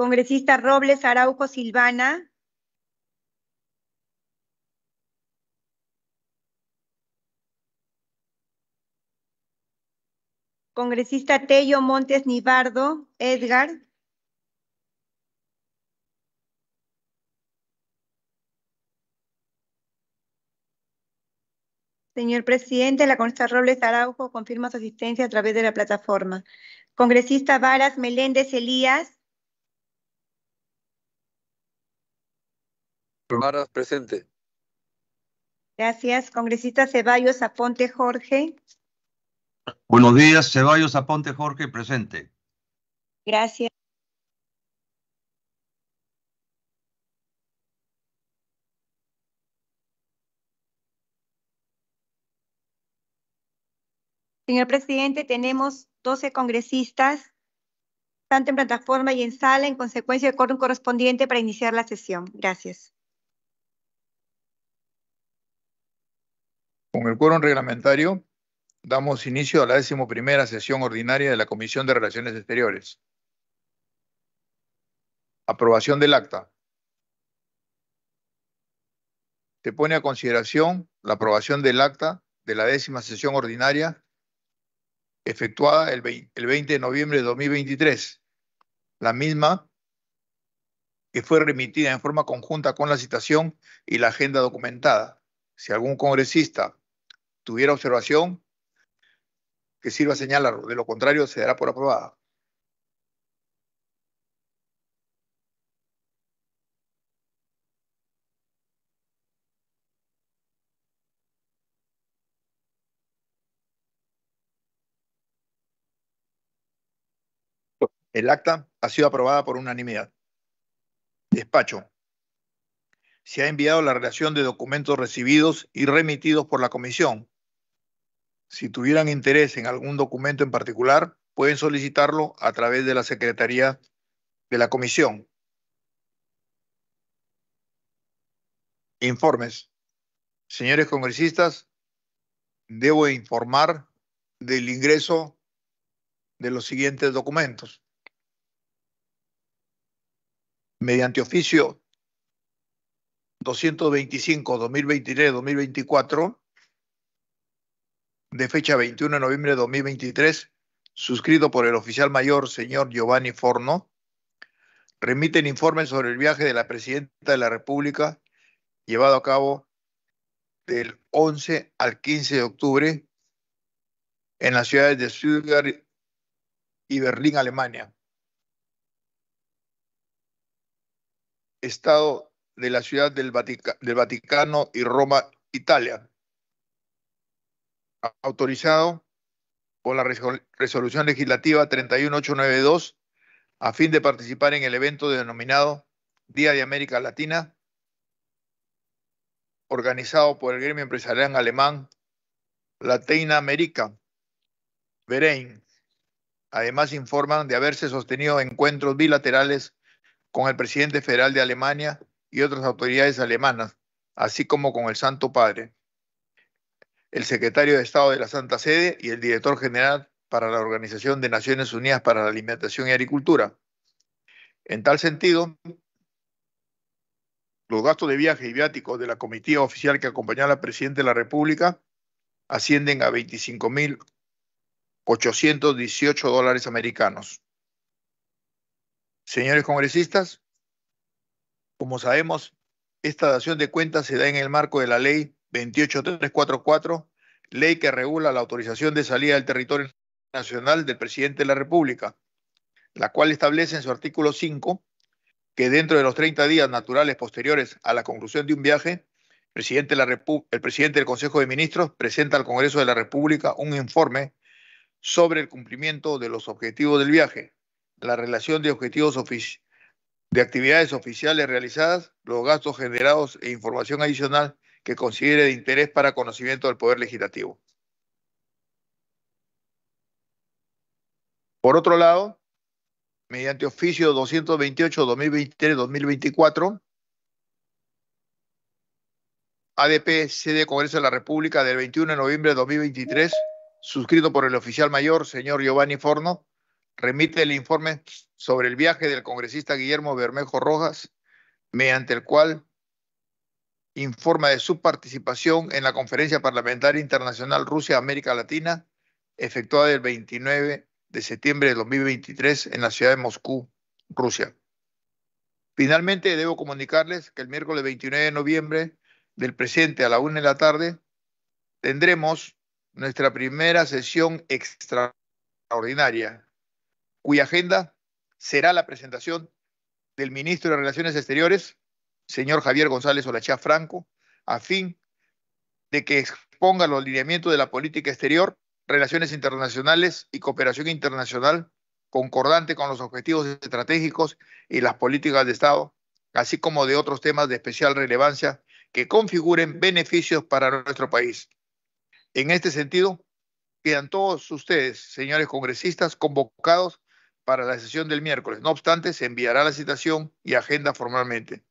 Congresista Robles Araujo Silvana. Congresista Tello Montes Nibardo, Edgar. Señor presidente, la congresista Robles Araujo confirma su asistencia a través de la plataforma. Congresista Varas Meléndez Elías. presente. Gracias. Congresista Ceballos Aponte Jorge. Buenos días, Ceballos Aponte Jorge presente. Gracias. Señor presidente, tenemos 12 congresistas, tanto en plataforma y en sala, en consecuencia de código correspondiente para iniciar la sesión. Gracias. Con el quórum reglamentario, damos inicio a la primera sesión ordinaria de la Comisión de Relaciones Exteriores. Aprobación del acta. Se pone a consideración la aprobación del acta de la décima sesión ordinaria efectuada el 20 de noviembre de 2023. La misma que fue remitida en forma conjunta con la citación y la agenda documentada. Si algún congresista tuviera observación, que sirva a señalar, de lo contrario se dará por aprobada. El acta ha sido aprobada por unanimidad. Despacho se ha enviado la relación de documentos recibidos y remitidos por la Comisión. Si tuvieran interés en algún documento en particular, pueden solicitarlo a través de la Secretaría de la Comisión. Informes. Señores congresistas, debo informar del ingreso de los siguientes documentos. Mediante oficio 225 2023 2024 de fecha 21 de noviembre de 2023, suscrito por el oficial mayor señor Giovanni Forno, remiten informe sobre el viaje de la presidenta de la República llevado a cabo del 11 al 15 de octubre en las ciudades de Stuttgart y Berlín, Alemania. Estado de la ciudad del, Vaticano y Roma, Italia, autorizado por la resolución legislativa 31892 a fin de participar en el evento denominado Día de América Latina, organizado por el gremio empresarial alemán América Verein. Además informan de haberse sostenido encuentros bilaterales con el presidente federal de Alemania, y otras autoridades alemanas, así como con el Santo Padre, el secretario de Estado de la Santa Sede y el director general para la Organización de Naciones Unidas para la Alimentación y Agricultura. En tal sentido, los gastos de viaje y viáticos de la comitiva oficial que a al presidente de la República ascienden a 25.818 dólares americanos. Señores congresistas, como sabemos, esta dación de cuentas se da en el marco de la ley 28344, ley que regula la autorización de salida del territorio nacional del presidente de la República, la cual establece en su artículo 5 que dentro de los 30 días naturales posteriores a la conclusión de un viaje, el presidente, el presidente del Consejo de Ministros presenta al Congreso de la República un informe sobre el cumplimiento de los objetivos del viaje, la relación de objetivos oficiales de actividades oficiales realizadas, los gastos generados e información adicional que considere de interés para conocimiento del Poder Legislativo. Por otro lado, mediante oficio 228-2023-2024, ADP, sede Congreso de la República del 21 de noviembre de 2023, suscrito por el oficial mayor, señor Giovanni Forno, remite el informe sobre el viaje del congresista Guillermo Bermejo Rojas, mediante el cual informa de su participación en la Conferencia Parlamentaria Internacional Rusia-América Latina, efectuada el 29 de septiembre de 2023 en la ciudad de Moscú, Rusia. Finalmente, debo comunicarles que el miércoles 29 de noviembre del presente a la una de la tarde tendremos nuestra primera sesión extraordinaria cuya agenda será la presentación del ministro de Relaciones Exteriores, señor Javier González Olachá Franco, a fin de que exponga los lineamientos de la política exterior, relaciones internacionales y cooperación internacional concordante con los objetivos estratégicos y las políticas de Estado, así como de otros temas de especial relevancia que configuren beneficios para nuestro país. En este sentido, quedan todos ustedes, señores congresistas, convocados para la sesión del miércoles. No obstante, se enviará la citación y agenda formalmente.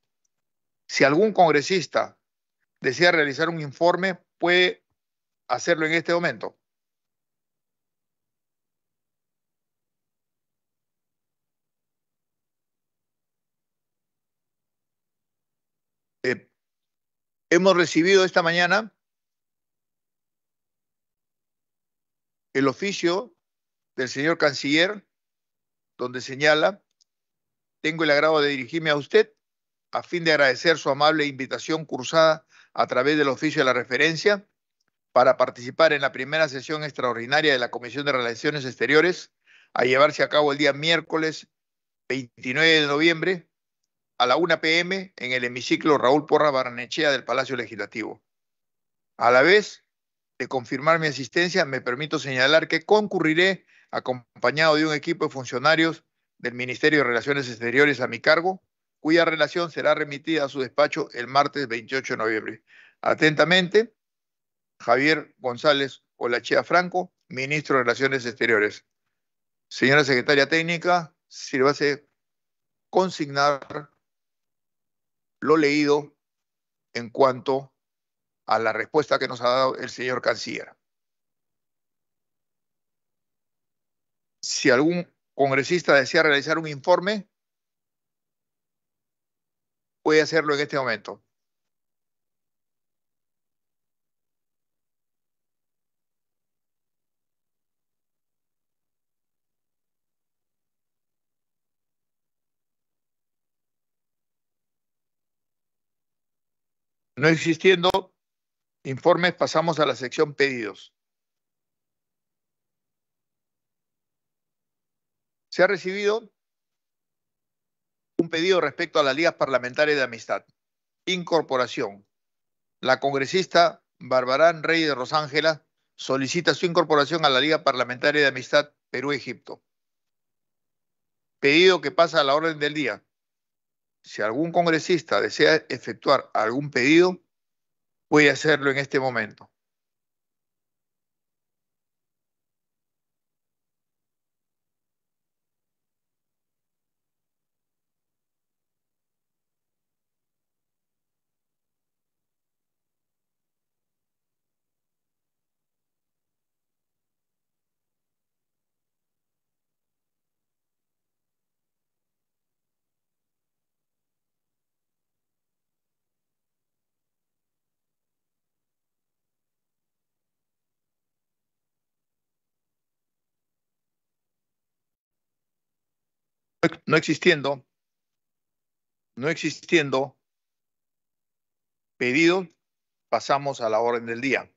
Si algún congresista desea realizar un informe, puede hacerlo en este momento. Eh, hemos recibido esta mañana el oficio del señor canciller donde señala, tengo el agrado de dirigirme a usted a fin de agradecer su amable invitación cursada a través del oficio de la referencia para participar en la primera sesión extraordinaria de la Comisión de Relaciones Exteriores a llevarse a cabo el día miércoles 29 de noviembre a la 1 p.m. en el hemiciclo Raúl Porra Barnechea del Palacio Legislativo. A la vez de confirmar mi asistencia, me permito señalar que concurriré acompañado de un equipo de funcionarios del Ministerio de Relaciones Exteriores a mi cargo, cuya relación será remitida a su despacho el martes 28 de noviembre. Atentamente, Javier González Olachea Franco, Ministro de Relaciones Exteriores. Señora Secretaria Técnica, sírvase consignar lo leído en cuanto a la respuesta que nos ha dado el señor Canciller. si algún congresista desea realizar un informe, puede hacerlo en este momento. No existiendo informes, pasamos a la sección pedidos. se ha recibido un pedido respecto a las ligas parlamentarias de amistad. Incorporación. La congresista Barbarán Rey de Rosángela solicita su incorporación a la Liga Parlamentaria de Amistad Perú-Egipto. Pedido que pasa a la orden del día. Si algún congresista desea efectuar algún pedido, puede hacerlo en este momento. no existiendo, no existiendo pedido, pasamos a la orden del día.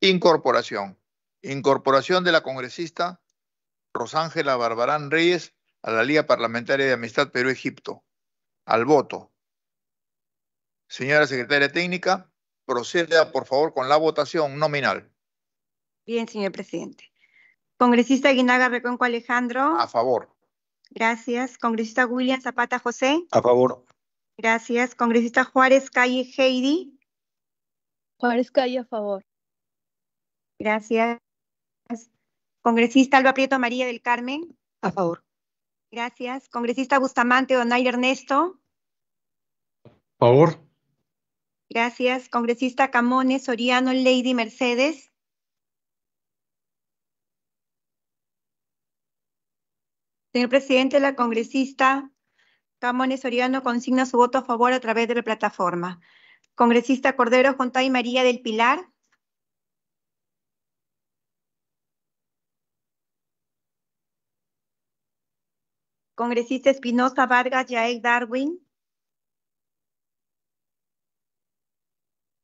Incorporación. Incorporación de la congresista Rosángela Barbarán Reyes a la Liga Parlamentaria de Amistad Perú-Egipto. Al voto. Señora secretaria técnica, proceda por favor con la votación nominal. Bien, señor presidente. Congresista Guinaga Reconco Alejandro. A favor. Gracias. Congresista William Zapata José. A favor. Gracias. Congresista Juárez Calle Heidi. Juárez Calle a favor. Gracias. Congresista Alba Prieto María del Carmen. A favor. Gracias. Congresista Bustamante Donaire Ernesto. A favor. Gracias. Congresista Camones Soriano Lady Mercedes. Señor presidente, la congresista Camones Soriano consigna su voto a favor a través de la plataforma. Congresista Cordero, y María del Pilar. Congresista Espinosa Vargas Yael Darwin.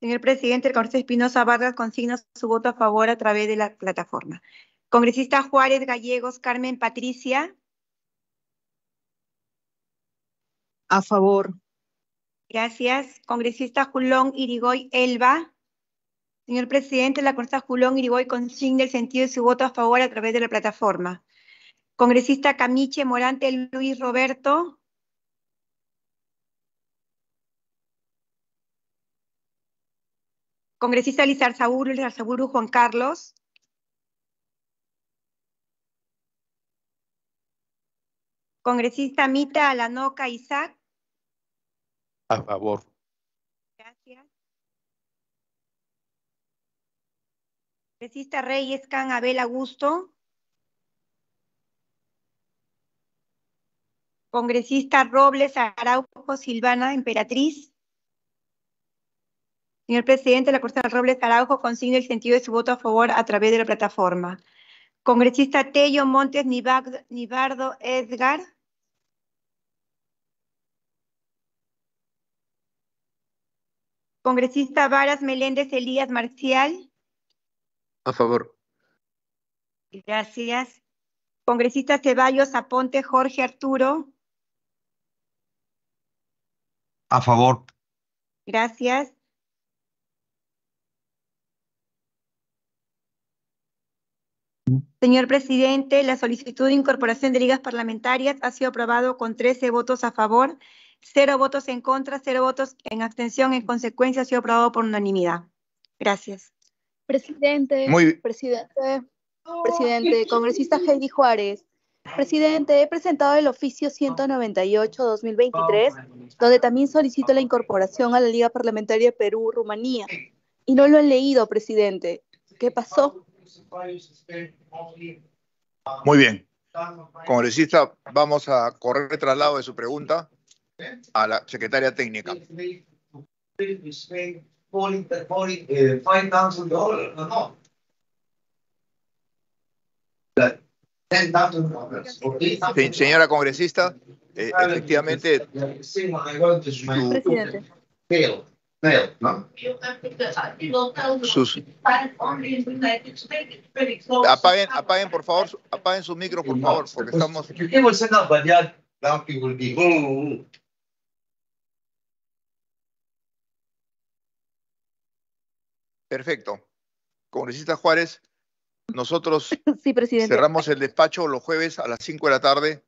Señor presidente, el congresista Espinosa Vargas consigna su voto a favor a través de la plataforma. Congresista Juárez Gallegos Carmen Patricia. A favor. Gracias. Congresista Julón Irigoy Elba. Señor presidente, la congresista Julón Irigoy consigna el sentido de su voto a favor a través de la plataforma. Congresista Camiche Morante Luis Roberto. Congresista Lizarzaburu, Lizarzaburu Juan Carlos. Congresista Mita Alanoca Isaac. A favor. Gracias. Congresista Reyes Can Abel Augusto. Congresista Robles Araujo Silvana Emperatriz. Señor presidente, la Corte Robles Araujo consigue el sentido de su voto a favor a través de la plataforma. Congresista Tello Montes Nibardo Edgar. Congresista Varas Meléndez Elías Marcial. A favor. Gracias. Congresista Ceballos Aponte Jorge Arturo. A favor. Gracias. Señor presidente, la solicitud de incorporación de ligas parlamentarias ha sido aprobado con 13 votos a favor cero votos en contra, cero votos en abstención. En consecuencia, ha sido aprobado por unanimidad. Gracias. Presidente, Muy... presidente, presidente, congresista Heidi Juárez. Presidente, he presentado el oficio 198-2023, donde también solicito la incorporación a la Liga Parlamentaria Perú-Rumanía. Y no lo he leído, presidente. ¿Qué pasó? Muy bien. Congresista, vamos a correr traslado de su pregunta a la secretaria técnica. señora congresista, eh, efectivamente. Apaguen, apaguen por favor, apaguen su micro por favor, porque estamos. Perfecto. Congresista Juárez, nosotros cerramos el despacho los jueves a las 5 de la tarde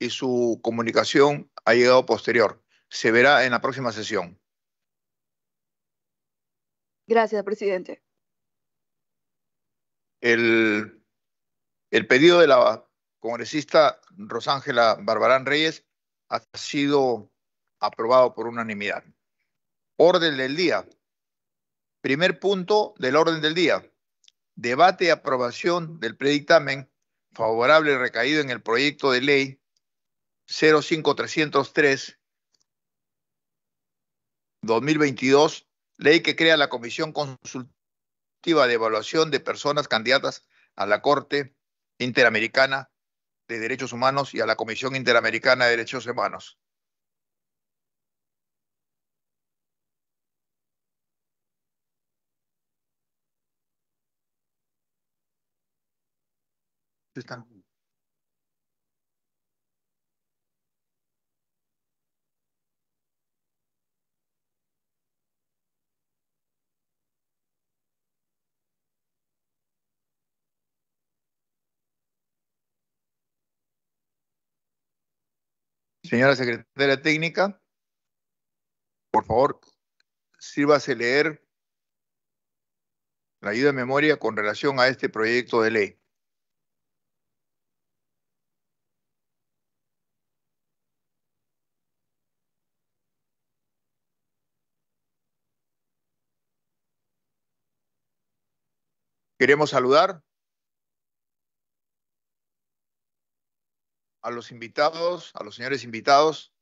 y su comunicación ha llegado posterior. Se verá en la próxima sesión. Gracias, presidente. El, el pedido de la congresista Rosángela Barbarán Reyes ha sido aprobado por unanimidad. Orden del día Primer punto del orden del día. Debate y aprobación del predictamen favorable recaído en el proyecto de ley 05303 2022, ley que crea la Comisión Consultiva de Evaluación de Personas Candidatas a la Corte Interamericana de Derechos Humanos y a la Comisión Interamericana de Derechos Humanos. Señora secretaria técnica, por favor, sírvase leer la ayuda de memoria con relación a este proyecto de ley. Queremos saludar a los invitados, a los señores invitados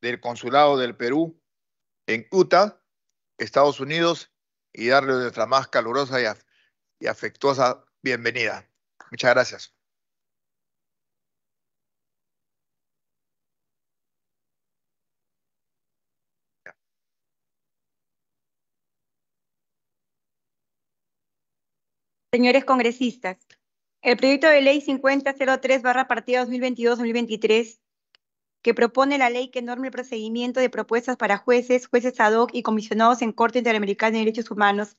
del Consulado del Perú en Utah, Estados Unidos, y darles nuestra más calurosa y afectuosa bienvenida. Muchas gracias. Señores congresistas, el proyecto de ley 5003 barra partida 2022-2023 que propone la ley que norme el procedimiento de propuestas para jueces, jueces ad hoc y comisionados en Corte Interamericana de Derechos Humanos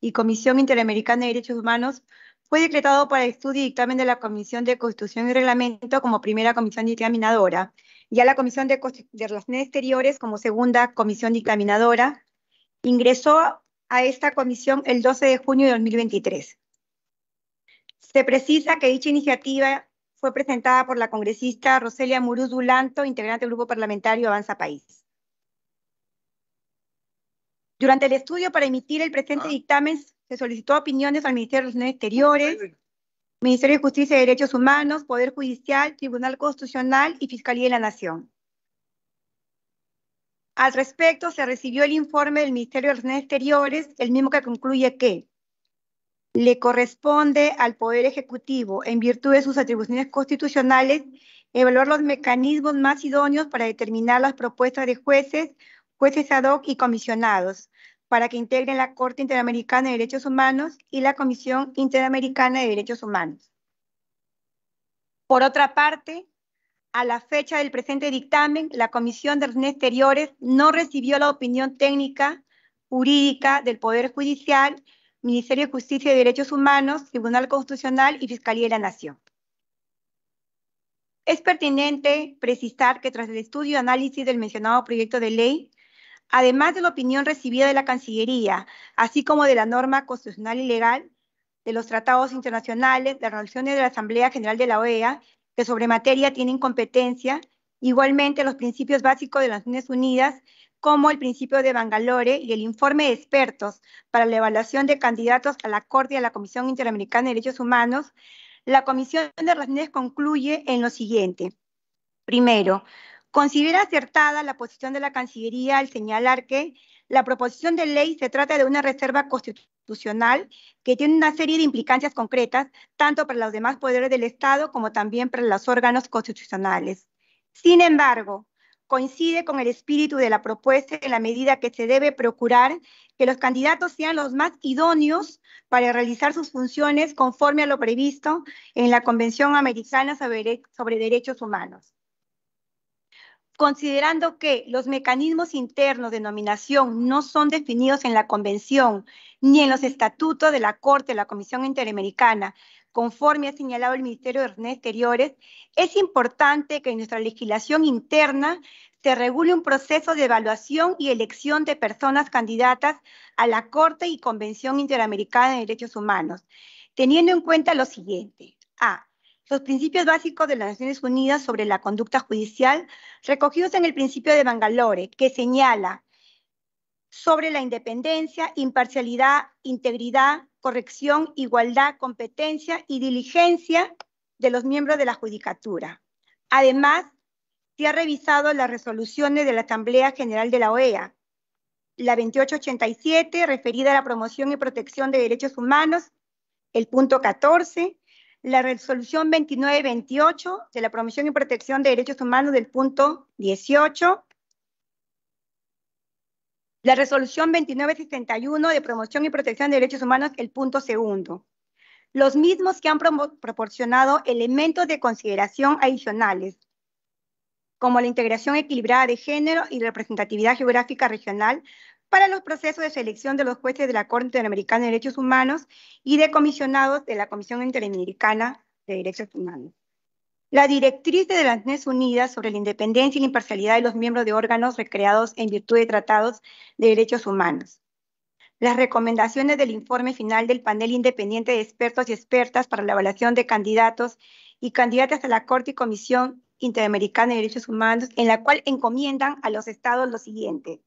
y Comisión Interamericana de Derechos Humanos, fue decretado para el estudio y dictamen de la Comisión de Constitución y Reglamento como primera comisión dictaminadora y a la Comisión de, de Relaciones Exteriores como segunda comisión dictaminadora. Ingresó a esta comisión el 12 de junio de 2023. Se precisa que dicha iniciativa fue presentada por la congresista Roselia Muruz Dulanto, integrante del Grupo Parlamentario Avanza País. Durante el estudio para emitir el presente ah. dictamen se solicitó opiniones al Ministerio de Relaciones Exteriores, Ministerio de Justicia y Derechos Humanos, Poder Judicial, Tribunal Constitucional y Fiscalía de la Nación. Al respecto, se recibió el informe del Ministerio de Relaciones Exteriores, el mismo que concluye que le corresponde al Poder Ejecutivo, en virtud de sus atribuciones constitucionales, evaluar los mecanismos más idóneos para determinar las propuestas de jueces, jueces ad hoc y comisionados, para que integren la Corte Interamericana de Derechos Humanos y la Comisión Interamericana de Derechos Humanos. Por otra parte, a la fecha del presente dictamen, la Comisión de Asuntos Exteriores no recibió la opinión técnica jurídica del Poder Judicial Ministerio de Justicia y Derechos Humanos, Tribunal Constitucional y Fiscalía de la Nación. Es pertinente precisar que tras el estudio y análisis del mencionado proyecto de ley, además de la opinión recibida de la Cancillería, así como de la norma constitucional y legal, de los tratados internacionales, de las relaciones de la Asamblea General de la OEA, que sobre materia tienen competencia, igualmente los principios básicos de las Naciones Unidas como el principio de Bangalore y el informe de expertos para la evaluación de candidatos a la Corte y a la Comisión Interamericana de Derechos Humanos, la Comisión de Rasnés concluye en lo siguiente. Primero, considera acertada la posición de la Cancillería al señalar que la proposición de ley se trata de una reserva constitucional que tiene una serie de implicancias concretas, tanto para los demás poderes del Estado como también para los órganos constitucionales. Sin embargo, coincide con el espíritu de la propuesta en la medida que se debe procurar que los candidatos sean los más idóneos para realizar sus funciones conforme a lo previsto en la Convención Americana sobre, Derechos Humanos. Considerando que los mecanismos internos de nominación no son definidos en la Convención ni en los estatutos de la Corte de la Comisión Interamericana, conforme ha señalado el Ministerio de Relaciones Exteriores, es importante que en nuestra legislación interna se regule un proceso de evaluación y elección de personas candidatas a la Corte y Convención Interamericana de Derechos Humanos, teniendo en cuenta lo siguiente. A. Los principios básicos de las Naciones Unidas sobre la conducta judicial recogidos en el principio de Bangalore, que señala sobre la independencia, imparcialidad, integridad, corrección, igualdad, competencia y diligencia de los miembros de la Judicatura. Además, se ha revisado las resoluciones de la Asamblea General de la OEA, la 2887, referida a la promoción y protección de derechos humanos, el punto 14, la resolución 2928 de la promoción y protección de derechos humanos del punto 18, la resolución 2961 de promoción y protección de derechos humanos, el punto segundo. Los mismos que han proporcionado elementos de consideración adicionales, como la integración equilibrada de género y representatividad geográfica regional para los procesos de selección de los jueces de la Corte Interamericana de Derechos Humanos y de comisionados de la Comisión Interamericana de Derechos Humanos. La directriz de las Naciones Unidas sobre la independencia y la imparcialidad de los miembros de órganos recreados en virtud de tratados de derechos humanos. Las recomendaciones del informe final del panel independiente de expertos y expertas para la evaluación de candidatos y candidatas a la Corte y Comisión Interamericana de Derechos Humanos, en la cual encomiendan a los estados lo siguiente.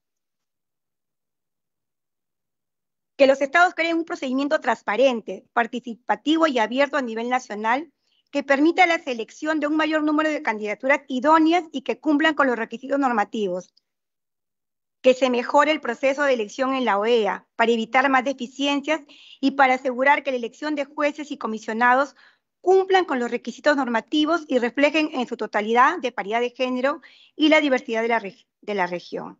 Que los estados creen un procedimiento transparente, participativo y abierto a nivel nacional que permita la selección de un mayor número de candidaturas idóneas y que cumplan con los requisitos normativos. Que se mejore el proceso de elección en la OEA para evitar más deficiencias y para asegurar que la elección de jueces y comisionados cumplan con los requisitos normativos y reflejen en su totalidad de paridad de género y la diversidad de la, de la región.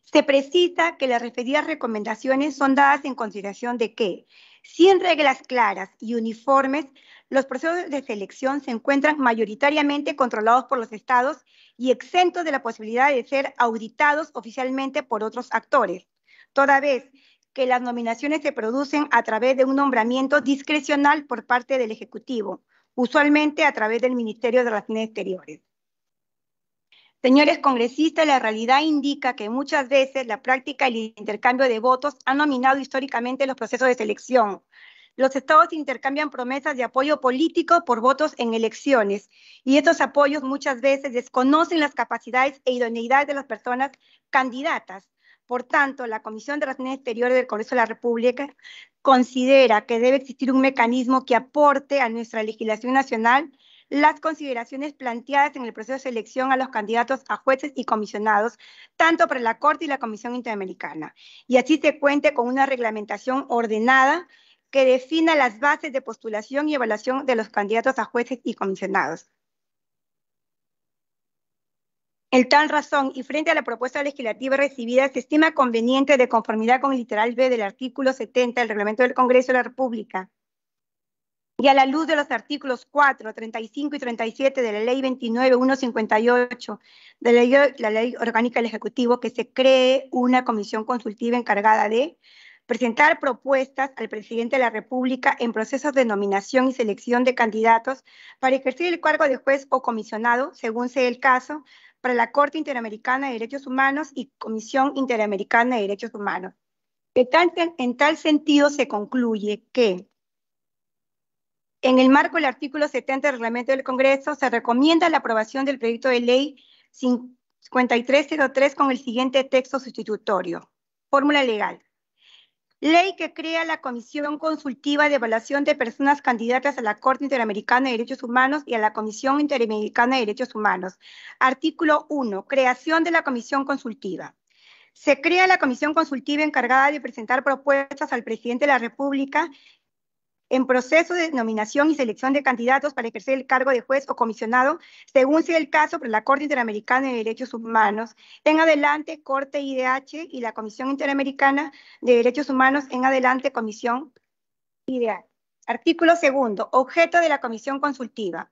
Se precisa que las referidas recomendaciones son dadas en consideración de que, sin reglas claras y uniformes, los procesos de selección se encuentran mayoritariamente controlados por los estados y exentos de la posibilidad de ser auditados oficialmente por otros actores, toda vez que las nominaciones se producen a través de un nombramiento discrecional por parte del Ejecutivo, usualmente a través del Ministerio de Relaciones Exteriores. Señores congresistas, la realidad indica que muchas veces la práctica y el intercambio de votos han nominado históricamente los procesos de selección, los estados intercambian promesas de apoyo político por votos en elecciones y estos apoyos muchas veces desconocen las capacidades e idoneidades de las personas candidatas. Por tanto, la Comisión de Relaciones Exteriores del Congreso de la República considera que debe existir un mecanismo que aporte a nuestra legislación nacional las consideraciones planteadas en el proceso de selección a los candidatos a jueces y comisionados, tanto para la Corte y la Comisión Interamericana, y así se cuente con una reglamentación ordenada que defina las bases de postulación y evaluación de los candidatos a jueces y comisionados. En tal razón, y frente a la propuesta legislativa recibida, se estima conveniente, de conformidad con el literal B del artículo 70 del Reglamento del Congreso de la República, y a la luz de los artículos 4, 35 y 37 de la Ley 29.158 de la ley, la ley Orgánica del Ejecutivo, que se cree una comisión consultiva encargada de presentar propuestas al presidente de la República en procesos de nominación y selección de candidatos para ejercer el cargo de juez o comisionado, según sea el caso, para la Corte Interamericana de Derechos Humanos y Comisión Interamericana de Derechos Humanos. En tal sentido se concluye que en el marco del artículo 70 del reglamento del Congreso se recomienda la aprobación del proyecto de ley 5303 con el siguiente texto sustitutorio. Fórmula legal. Ley que crea la Comisión Consultiva de Evaluación de Personas Candidatas a la Corte Interamericana de Derechos Humanos y a la Comisión Interamericana de Derechos Humanos. Artículo 1. Creación de la Comisión Consultiva. Se crea la comisión consultiva encargada de presentar propuestas al presidente de la República en proceso de nominación y selección de candidatos para ejercer el cargo de juez o comisionado, según sea el caso por la Corte Interamericana de Derechos Humanos. En adelante, Corte IDH y la Comisión Interamericana de Derechos Humanos, en adelante, Comisión IDH. Artículo segundo, objeto de la comisión consultiva.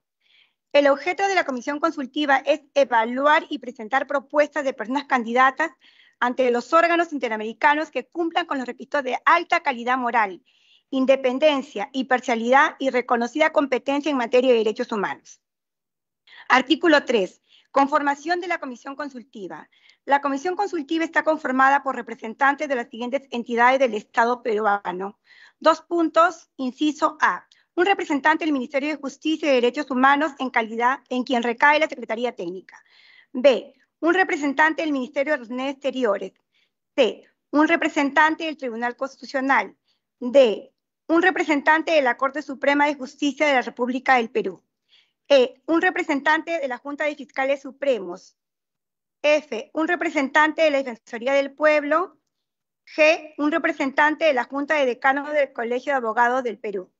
El objeto de la comisión consultiva es evaluar y presentar propuestas de personas candidatas ante los órganos interamericanos que cumplan con los requisitos de alta calidad moral independencia, imparcialidad y reconocida competencia en materia de derechos humanos. Artículo 3. Conformación de la comisión consultiva. La comisión consultiva está conformada por representantes de las siguientes entidades del Estado peruano. Dos puntos, inciso A. Un representante del Ministerio de Justicia y Derechos Humanos en calidad en quien recae la Secretaría Técnica. B. Un representante del Ministerio de Relaciones Exteriores. C. Un representante del Tribunal Constitucional. D un representante de la Corte Suprema de Justicia de la República del Perú. E. Un representante de la Junta de Fiscales Supremos. F. Un representante de la Defensoría del Pueblo. G. Un representante de la Junta de Decanos del Colegio de Abogados del Perú.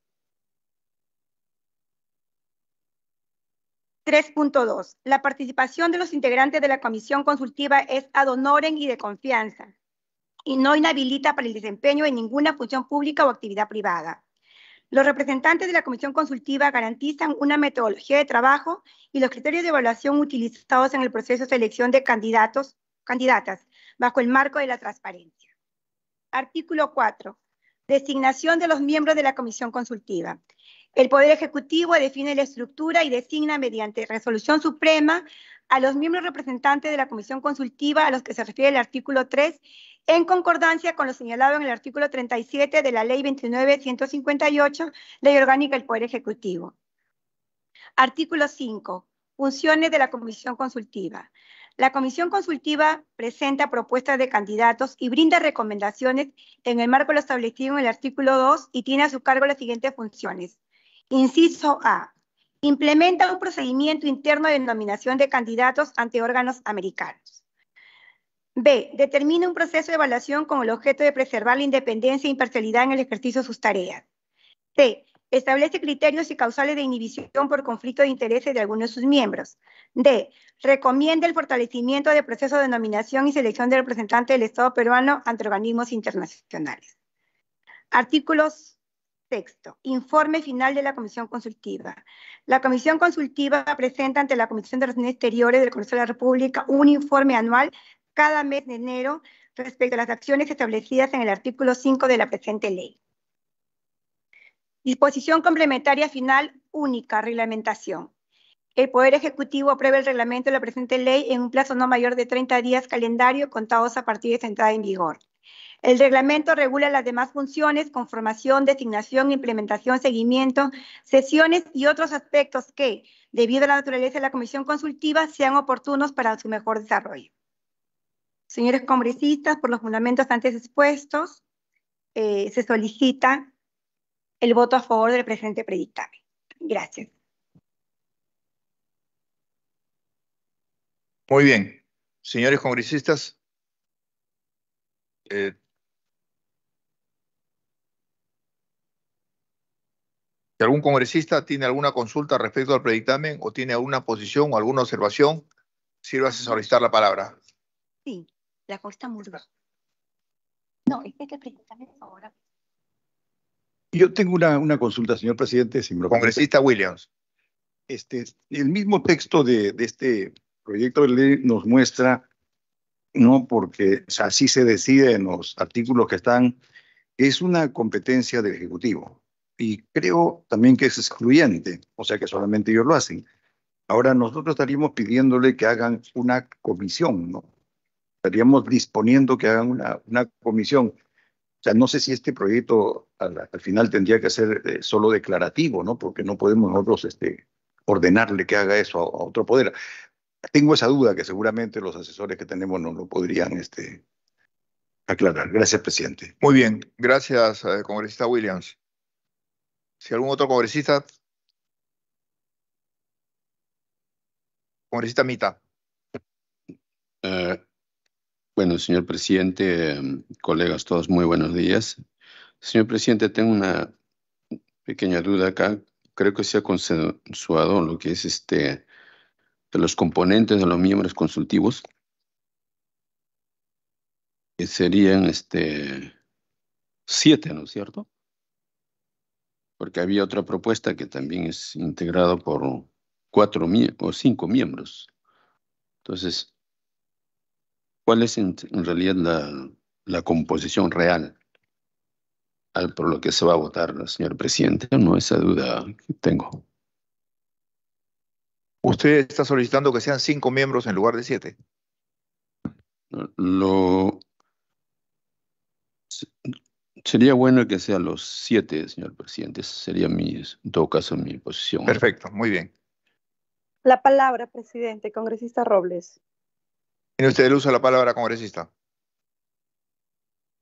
3.2. La participación de los integrantes de la comisión consultiva es ad honorem y de confianza y no inhabilita para el desempeño de ninguna función pública o actividad privada. Los representantes de la Comisión Consultiva garantizan una metodología de trabajo y los criterios de evaluación utilizados en el proceso de selección de candidatos, candidatas, bajo el marco de la transparencia. Artículo 4. Designación de los miembros de la Comisión Consultiva. El Poder Ejecutivo define la estructura y designa mediante resolución suprema a los miembros representantes de la Comisión Consultiva a los que se refiere el artículo 3, en concordancia con lo señalado en el artículo 37 de la Ley 29.158, Ley Orgánica del Poder Ejecutivo. Artículo 5. Funciones de la Comisión Consultiva. La comisión consultiva presenta propuestas de candidatos y brinda recomendaciones en el marco de lo establecido en el artículo 2 y tiene a su cargo las siguientes funciones. Inciso A. Implementa un procedimiento interno de nominación de candidatos ante órganos americanos. B. Determina un proceso de evaluación con el objeto de preservar la independencia e imparcialidad en el ejercicio de sus tareas. C. Establece criterios y causales de inhibición por conflicto de intereses de algunos de sus miembros. D. Recomienda el fortalecimiento del proceso de nominación y selección de representantes del Estado peruano ante organismos internacionales. Artículos Sexto, informe final de la Comisión Consultiva. La Comisión Consultiva presenta ante la Comisión de Relaciones Exteriores del Congreso de la República un informe anual cada mes de enero respecto a las acciones establecidas en el artículo 5 de la presente ley. Disposición complementaria final única, reglamentación. El Poder Ejecutivo aprueba el reglamento de la presente ley en un plazo no mayor de 30 días calendario contados a partir de su entrada en vigor. El reglamento regula las demás funciones, conformación, designación, implementación, seguimiento, sesiones y otros aspectos que, debido a la naturaleza de la comisión consultiva, sean oportunos para su mejor desarrollo. Señores congresistas, por los fundamentos antes expuestos, eh, se solicita el voto a favor del presente predictable. Gracias. Muy bien. Señores congresistas, eh, si algún congresista tiene alguna consulta respecto al predictamen o tiene alguna posición o alguna observación, sirve asesorizar la palabra. Sí, la costa murga. No, es que el ahora. Yo tengo una, consulta, señor presidente. congresista Williams. Este, el mismo texto de, de este proyecto de ley nos muestra ¿no? Porque así se decide en los artículos que están, es una competencia del Ejecutivo. Y creo también que es excluyente, o sea que solamente ellos lo hacen. Ahora nosotros estaríamos pidiéndole que hagan una comisión, ¿no? Estaríamos disponiendo que hagan una, comisión. O sea, no sé si este proyecto al, final tendría que ser eh, solo declarativo, ¿no? Porque no podemos nosotros este, ordenarle que haga eso a, otro poder tengo esa duda que seguramente los asesores que tenemos no lo podrían este, aclarar. Gracias, presidente. Muy bien, gracias, eh, congresista Williams. Si algún otro congresista. Congresista Mita. Eh, bueno, señor presidente, colegas todos, muy buenos días. Señor presidente, tengo una pequeña duda acá. Creo que se ha consensuado lo que es este de los componentes de los miembros consultivos, que serían este, siete, ¿no es cierto? Porque había otra propuesta que también es integrada por cuatro o cinco miembros. Entonces, ¿cuál es en, realidad la, composición real al por lo que se va a votar, señor presidente? No, esa duda que tengo. Usted está solicitando que sean cinco miembros en lugar de siete. Lo sería bueno que sean los siete, señor presidente. sería mi, en todo caso, mi posición. Perfecto, muy bien. La palabra, presidente, congresista Robles. Tiene usted el uso de la palabra, congresista.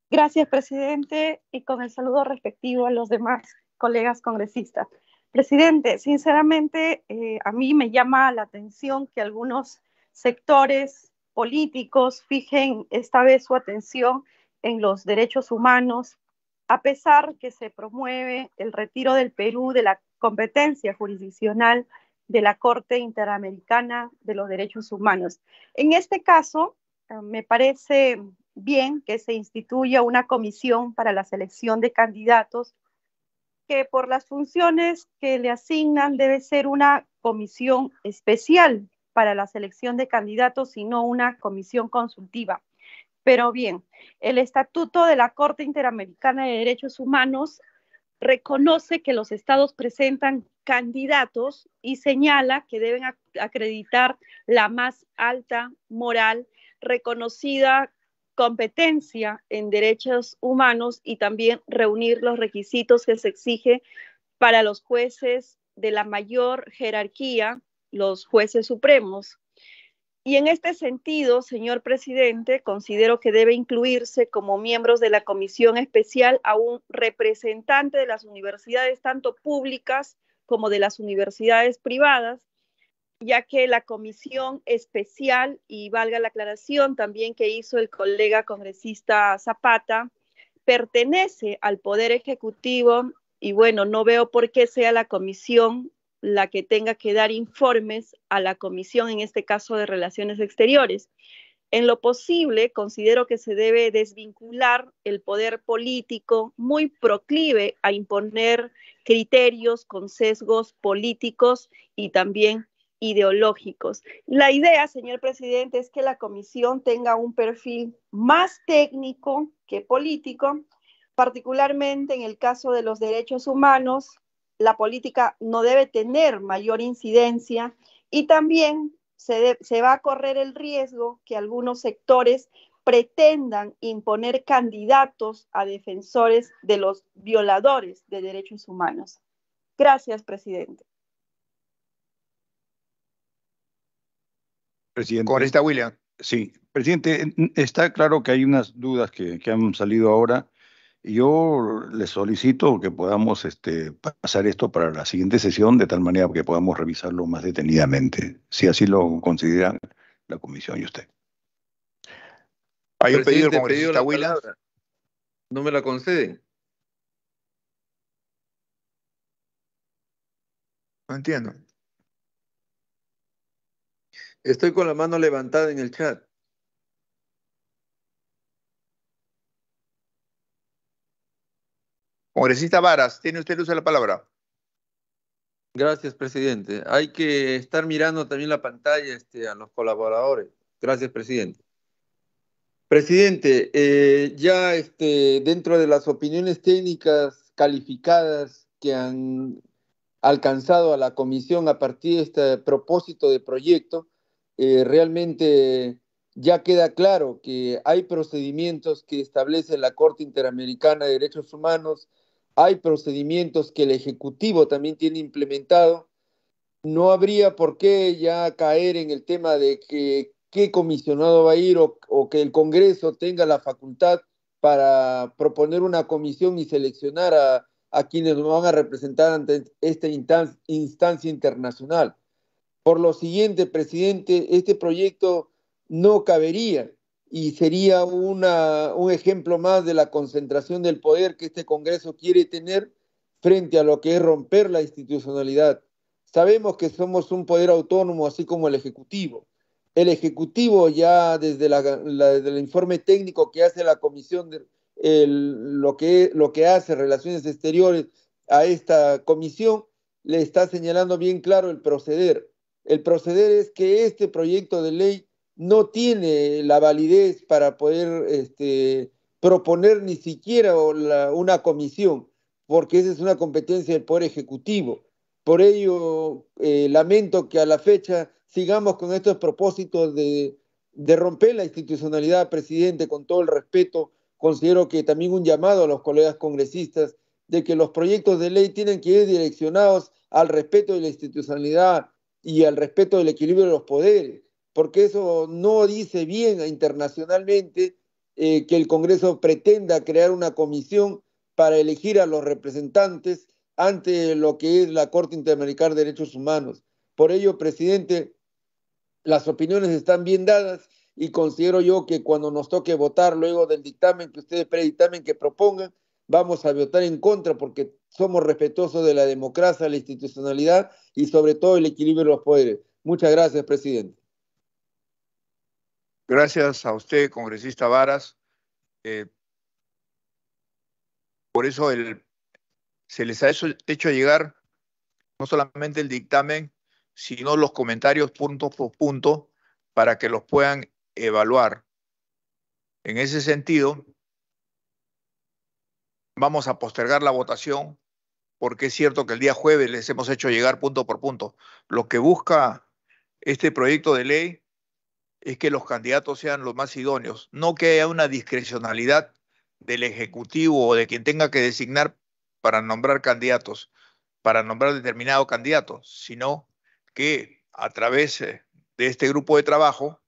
Gracias, presidente, y con el saludo respectivo a los demás colegas congresistas. Presidente, sinceramente, eh, a mí me llama la atención que algunos sectores políticos fijen esta vez su atención en los derechos humanos, a pesar que se promueve el retiro del Perú de la competencia jurisdiccional de la Corte Interamericana de los Derechos Humanos. En este caso, ah, me parece bien que se instituya una comisión para la selección de candidatos que por las funciones que le asignan debe ser una comisión especial para la selección de candidatos y no una comisión consultiva. Pero bien, el Estatuto de la Corte Interamericana de Derechos Humanos reconoce que los estados presentan candidatos y señala que deben acreditar la más alta moral reconocida competencia en derechos humanos y también reunir los requisitos que se exige para los jueces de la mayor jerarquía, los jueces supremos. Y en este sentido, señor presidente, considero que debe incluirse como miembros de la comisión especial a un representante de las universidades, tanto públicas como de las universidades privadas, ya que la comisión especial, y valga la aclaración también que hizo el colega congresista Zapata, pertenece al Poder Ejecutivo y bueno, no veo por qué sea la comisión la que tenga que dar informes a la comisión, en este caso de Relaciones Exteriores. En lo posible, considero que se debe desvincular el poder político muy proclive a imponer criterios con sesgos políticos y también ideológicos. La idea, señor presidente, es que la comisión tenga un perfil más técnico que político, particularmente en el caso de los derechos humanos, la política no debe tener mayor incidencia y también se, va a correr el riesgo que algunos sectores pretendan imponer candidatos a defensores de los violadores de derechos humanos. Gracias, presidente. Presidente. Con esta William. Sí, presidente, está claro que hay unas dudas que, han salido ahora. Yo le solicito que podamos este, pasar esto para la siguiente sesión de tal manera que podamos revisarlo más detenidamente, si así lo consideran la comisión y usted. Hay un pedido la congresista Huila. No me la conceden. No entiendo. Estoy con la mano levantada en el chat. Congresista Varas, tiene usted uso la palabra. Gracias, presidente. Hay que estar mirando también la pantalla este, a los colaboradores. Gracias, presidente. Presidente, eh, ya este, dentro de las opiniones técnicas calificadas que han alcanzado a la comisión a partir de este propósito de proyecto, eh, realmente ya queda claro que hay procedimientos que establece la Corte Interamericana de Derechos Humanos, hay procedimientos que el Ejecutivo también tiene implementado, no habría por qué ya caer en el tema de qué comisionado va a ir o, que el Congreso tenga la facultad para proponer una comisión y seleccionar a, a quienes nos van a representar ante esta instancia internacional. Por lo siguiente, presidente, este proyecto no cabería y sería un ejemplo más de la concentración del poder que este Congreso quiere tener frente a lo que es romper la institucionalidad. Sabemos que somos un poder autónomo, así como el Ejecutivo. El Ejecutivo ya desde, el informe técnico que hace la Comisión, de, lo, que, lo que hace Relaciones Exteriores a esta comisión, le está señalando bien claro el proceder el proceder es que este proyecto de ley no tiene la validez para poder este, proponer ni siquiera una comisión, porque esa es una competencia del Poder Ejecutivo. Por ello, eh, lamento que a la fecha sigamos con estos propósitos de, de romper la institucionalidad, presidente, con todo el respeto. Considero que también un llamado a los colegas congresistas de que los proyectos de ley tienen que ir direccionados al respeto de la institucionalidad, y al respeto del equilibrio de los poderes, porque eso no dice bien internacionalmente eh, que el Congreso pretenda crear una comisión para elegir a los representantes ante lo que es la Corte Interamericana de Derechos Humanos. Por ello, presidente, las opiniones están bien dadas y considero yo que cuando nos toque votar luego del dictamen que ustedes dictamen que propongan, vamos a votar en contra porque somos respetuosos de la democracia, la institucionalidad y sobre todo el equilibrio de los poderes. Muchas gracias, presidente. Gracias a usted, congresista Varas. Eh, por eso el, se les ha hecho, llegar no solamente el dictamen, sino los comentarios punto por punto para que los puedan evaluar. En ese sentido, vamos a postergar la votación porque es cierto que el día jueves les hemos hecho llegar punto por punto. Lo que busca este proyecto de ley es que los candidatos sean los más idóneos, no que haya una discrecionalidad del Ejecutivo o de quien tenga que designar para nombrar candidatos, para nombrar determinado candidato, sino que a través eh, de este grupo de trabajo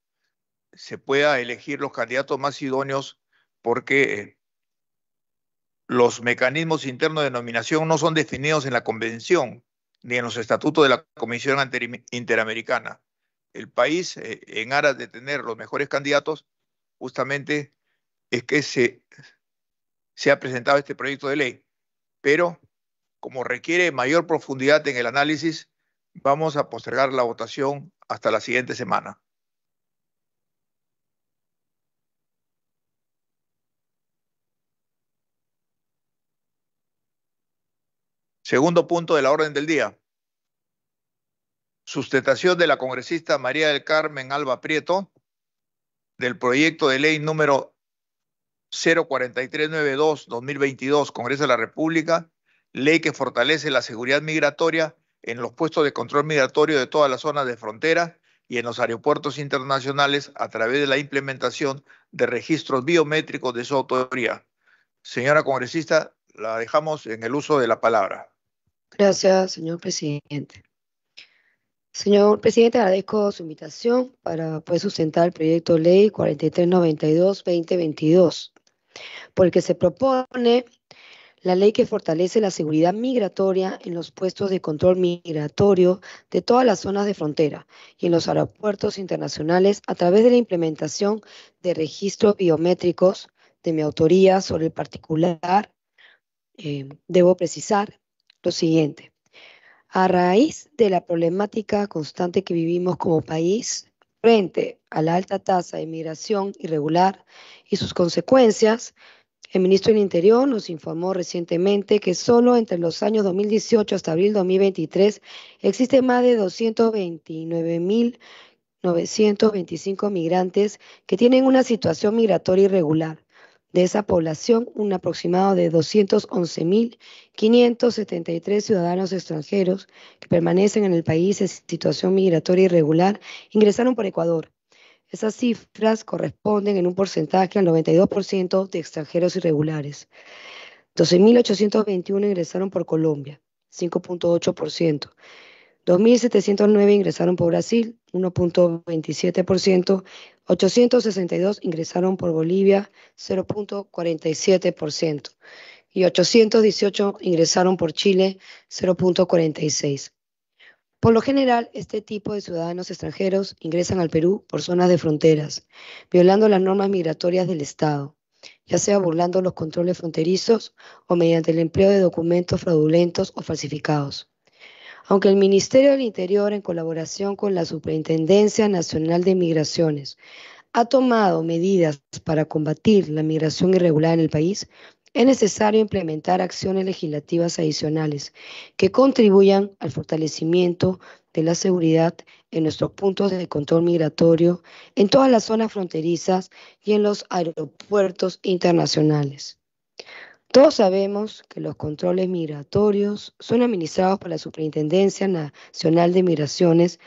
se pueda elegir los candidatos más idóneos porque eh, los mecanismos internos de nominación no son definidos en la Convención ni en los estatutos de la Comisión Interamericana. El país, eh, en aras de tener los mejores candidatos, justamente es que se, se ha presentado este proyecto de ley. Pero, como requiere mayor profundidad en el análisis, vamos a postergar la votación hasta la siguiente semana. Segundo punto de la orden del día. Sustentación de la congresista María del Carmen Alba Prieto del proyecto de ley número 04392-2022, Congreso de la República, ley que fortalece la seguridad migratoria en los puestos de control migratorio de todas las zonas de frontera y en los aeropuertos internacionales a través de la implementación de registros biométricos de su autoría. Señora congresista, la dejamos en el uso de la palabra. Gracias, señor presidente. Señor presidente, agradezco su invitación para poder pues, sustentar el proyecto de ley 4392-2022, por el que se propone la ley que fortalece la seguridad migratoria en los puestos de control migratorio de todas las zonas de frontera y en los aeropuertos internacionales a través de la implementación de registros biométricos de mi autoría sobre el particular. Eh, debo precisar lo siguiente. A raíz de la problemática constante que vivimos como país frente a la alta tasa de migración irregular y sus consecuencias, el ministro del Interior nos informó recientemente que solo entre los años 2018 hasta abril 2023 existen más de 229.925 migrantes que tienen una situación migratoria irregular de esa población, un aproximado de 211.573 ciudadanos extranjeros que permanecen en el país en situación migratoria irregular ingresaron por Ecuador. Esas cifras corresponden en un porcentaje al 92% de extranjeros irregulares. 12.821 ingresaron por Colombia, 5.8%. 2.709 ingresaron por Brasil, 1.27%, 862 ingresaron por Bolivia, 0.47%, y 818 ingresaron por Chile, 0.46%. Por lo general, este tipo de ciudadanos extranjeros ingresan al Perú por zonas de fronteras, violando las normas migratorias del Estado, ya sea burlando los controles fronterizos o mediante el empleo de documentos fraudulentos o falsificados. Aunque el Ministerio del Interior, en colaboración con la Superintendencia Nacional de Migraciones, ha tomado medidas para combatir la migración irregular en el país, es necesario implementar acciones legislativas adicionales que contribuyan al fortalecimiento de la seguridad en nuestros puntos de control migratorio, en todas las zonas fronterizas y en los aeropuertos internacionales. Todos sabemos que los controles migratorios son administrados por la Superintendencia Nacional de Migraciones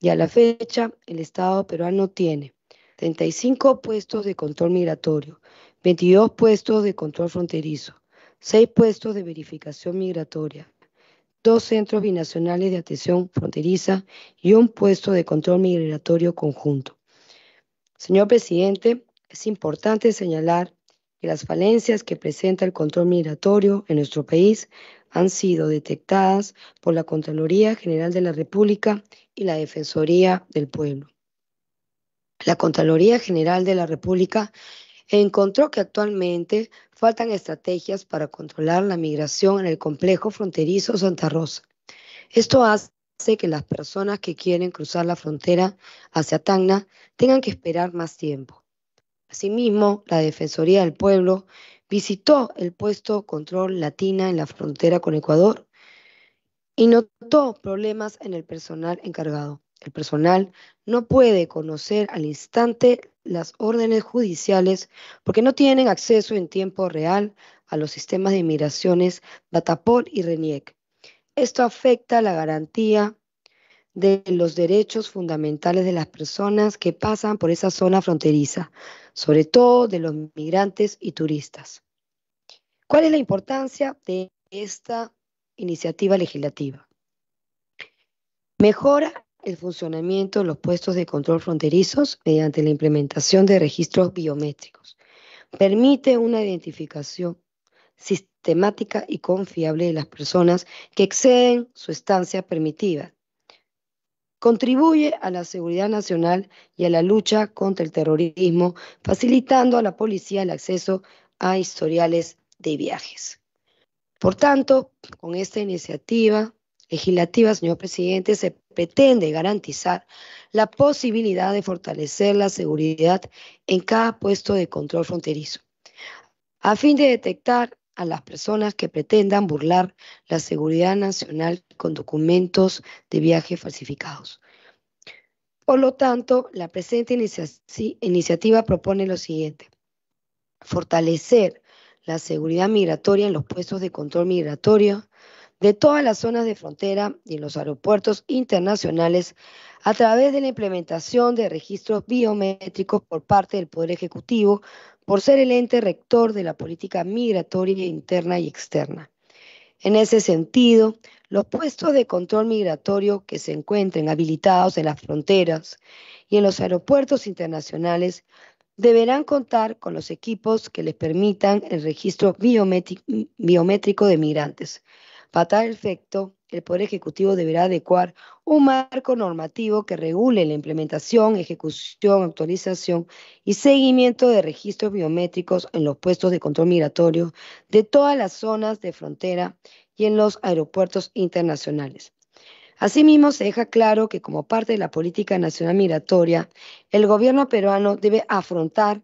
y a la fecha el Estado peruano tiene 35 puestos de control migratorio, 22 puestos de control fronterizo, 6 puestos de verificación migratoria, 2 centros binacionales de atención fronteriza y un puesto de control migratorio conjunto. Señor presidente, es importante señalar las falencias que presenta el control migratorio en nuestro país han sido detectadas por la Contraloría General de la República y la Defensoría del Pueblo. La Contraloría General de la República encontró que actualmente faltan estrategias para controlar la migración en el complejo fronterizo Santa Rosa. Esto hace que las personas que quieren cruzar la frontera hacia Tacna tengan que esperar más tiempo Asimismo, la Defensoría del Pueblo visitó el puesto control latina en la frontera con Ecuador y notó problemas en el personal encargado. El personal no puede conocer al instante las órdenes judiciales porque no tienen acceso en tiempo real a los sistemas de inmigraciones Datapol y RENIEC. Esto afecta la garantía de los derechos fundamentales de las personas que pasan por esa zona fronteriza, sobre todo de los migrantes y turistas. ¿Cuál es la importancia de esta iniciativa legislativa? Mejora el funcionamiento de los puestos de control fronterizos mediante la implementación de registros biométricos. Permite una identificación sistemática y confiable de las personas que exceden su estancia permitida contribuye a la seguridad nacional y a la lucha contra el terrorismo, facilitando a la policía el acceso a historiales de viajes. Por tanto, con esta iniciativa legislativa, señor presidente, se pretende garantizar la posibilidad de fortalecer la seguridad en cada puesto de control fronterizo, a fin de detectar a las personas que pretendan burlar la seguridad nacional con documentos de viaje falsificados. Por lo tanto, la presente iniciativa propone lo siguiente. Fortalecer la seguridad migratoria en los puestos de control migratorio de todas las zonas de frontera y en los aeropuertos internacionales a través de la implementación de registros biométricos por parte del Poder Ejecutivo por ser el ente rector de la política migratoria interna y externa. En ese sentido, los puestos de control migratorio que se encuentren habilitados en las fronteras y en los aeropuertos internacionales deberán contar con los equipos que les permitan el registro biométrico de migrantes, para tal efecto, el Poder Ejecutivo deberá adecuar un marco normativo que regule la implementación, ejecución, actualización y seguimiento de registros biométricos en los puestos de control migratorio de todas las zonas de frontera y en los aeropuertos internacionales. Asimismo, se deja claro que como parte de la política nacional migratoria, el gobierno peruano debe afrontar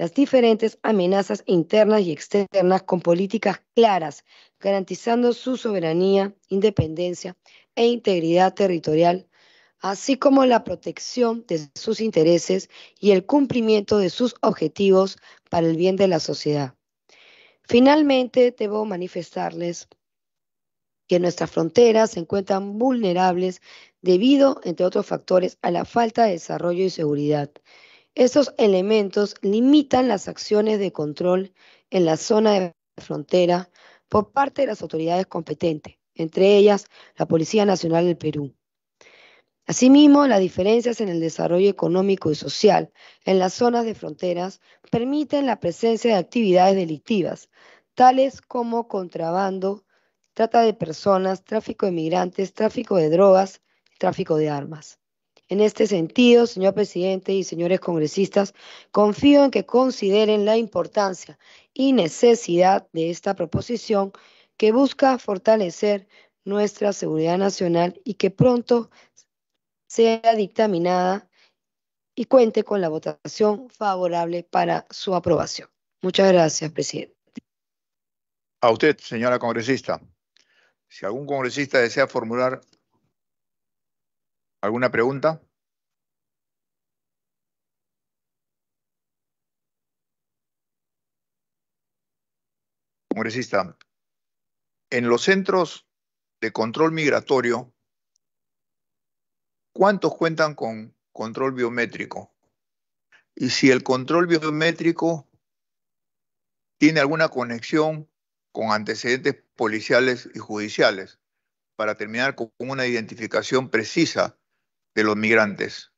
las diferentes amenazas internas y externas con políticas claras, garantizando su soberanía, independencia e integridad territorial, así como la protección de sus intereses y el cumplimiento de sus objetivos para el bien de la sociedad. Finalmente, debo manifestarles que nuestras fronteras se encuentran vulnerables debido, entre otros factores, a la falta de desarrollo y seguridad. Estos elementos limitan las acciones de control en la zona de frontera por parte de las autoridades competentes, entre ellas la Policía Nacional del Perú. Asimismo, las diferencias en el desarrollo económico y social en las zonas de fronteras permiten la presencia de actividades delictivas, tales como contrabando, trata de personas, tráfico de migrantes, tráfico de drogas y tráfico de armas. En este sentido, señor presidente y señores congresistas, confío en que consideren la importancia y necesidad de esta proposición que busca fortalecer nuestra seguridad nacional y que pronto sea dictaminada y cuente con la votación favorable para su aprobación. Muchas gracias, presidente. A usted, señora congresista. Si algún congresista desea formular ¿Alguna pregunta? Congresista, en los centros de control migratorio, ¿cuántos cuentan con control biométrico? Y si el control biométrico tiene alguna conexión con antecedentes policiales y judiciales para terminar con una identificación precisa de los migrantes.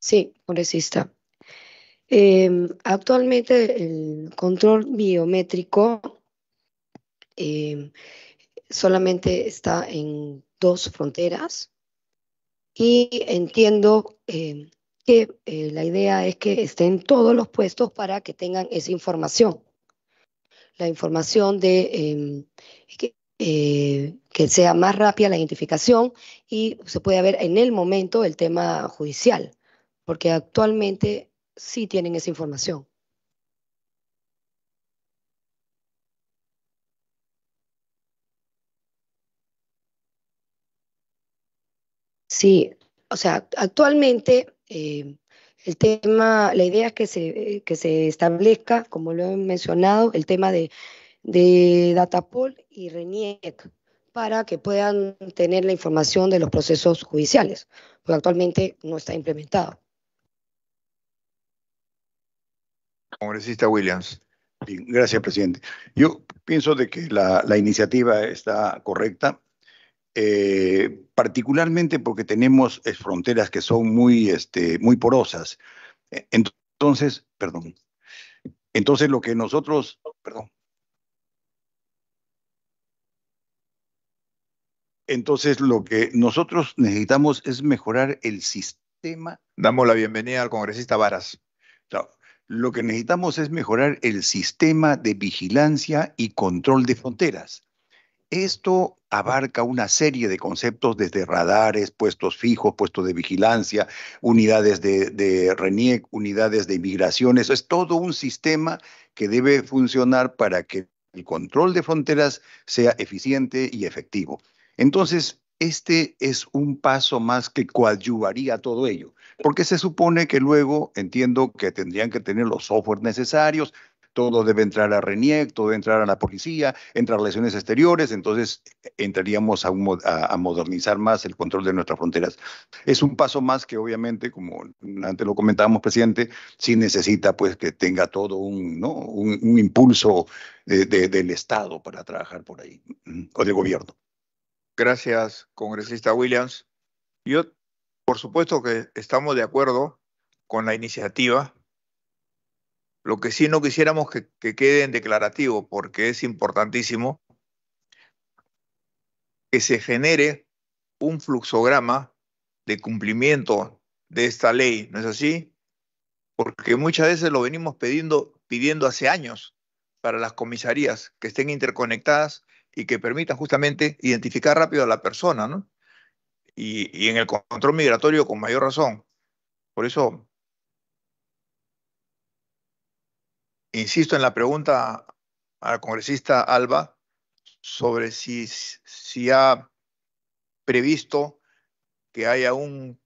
Sí, congresista. Em, actualmente el control biométrico em, solamente está en dos fronteras y entiendo em, que eh, la idea es que estén todos los puestos para que tengan esa información. La información de que, eh, que sea más rápida la identificación y se puede ver en el momento el tema judicial, porque actualmente sí tienen esa información. Sí, o sea, actualmente eh, el tema, la idea es que se, establezca, como lo he mencionado, el tema de, de Datapol y RENIEC para que puedan tener la información de los procesos judiciales, porque actualmente no está implementado. Congresista Williams. gracias, presidente. Yo pienso de que la, iniciativa está correcta, eh, particularmente porque tenemos eh, fronteras que son muy, este, muy porosas. E, entonces, perdón. Entonces, lo que nosotros, perdón. Entonces, lo que nosotros necesitamos es mejorar el sistema. Damos la bienvenida al congresista Varas. Lo que necesitamos es mejorar el sistema de vigilancia y control de fronteras. Esto abarca una serie de conceptos desde radares, puestos fijos, puestos de vigilancia, unidades de, de RENIEC, unidades de Eso Es todo un sistema que debe funcionar para que el control de fronteras sea eficiente y efectivo. Entonces, este es un paso más que coadyuvaría todo ello, porque se supone que luego, entiendo que tendrían que tener los software necesarios, todo debe entrar a RENIEC, todo debe entrar a la policía, entrar a relaciones exteriores, entonces eh, entraríamos a, modernizar más el control de nuestras fronteras. Es un paso más que obviamente, como antes lo comentábamos, presidente, sí necesita pues que tenga todo un, impulso eh, del Estado para trabajar por ahí, o del gobierno. Gracias, congresista Williams. Yo, por supuesto que estamos de acuerdo con la iniciativa. Lo que sí no quisiéramos que, quede en declarativo, porque es importantísimo, que se genere un fluxograma de cumplimiento de esta ley, ¿no es así? Porque muchas veces lo venimos pidiendo, pidiendo hace años para las comisarías que estén interconectadas y que permita justamente identificar rápido a la persona, ¿no? Y, en el control migratorio con mayor razón. Por eso, insisto en la pregunta al congresista Alba sobre si, si ha previsto que haya un,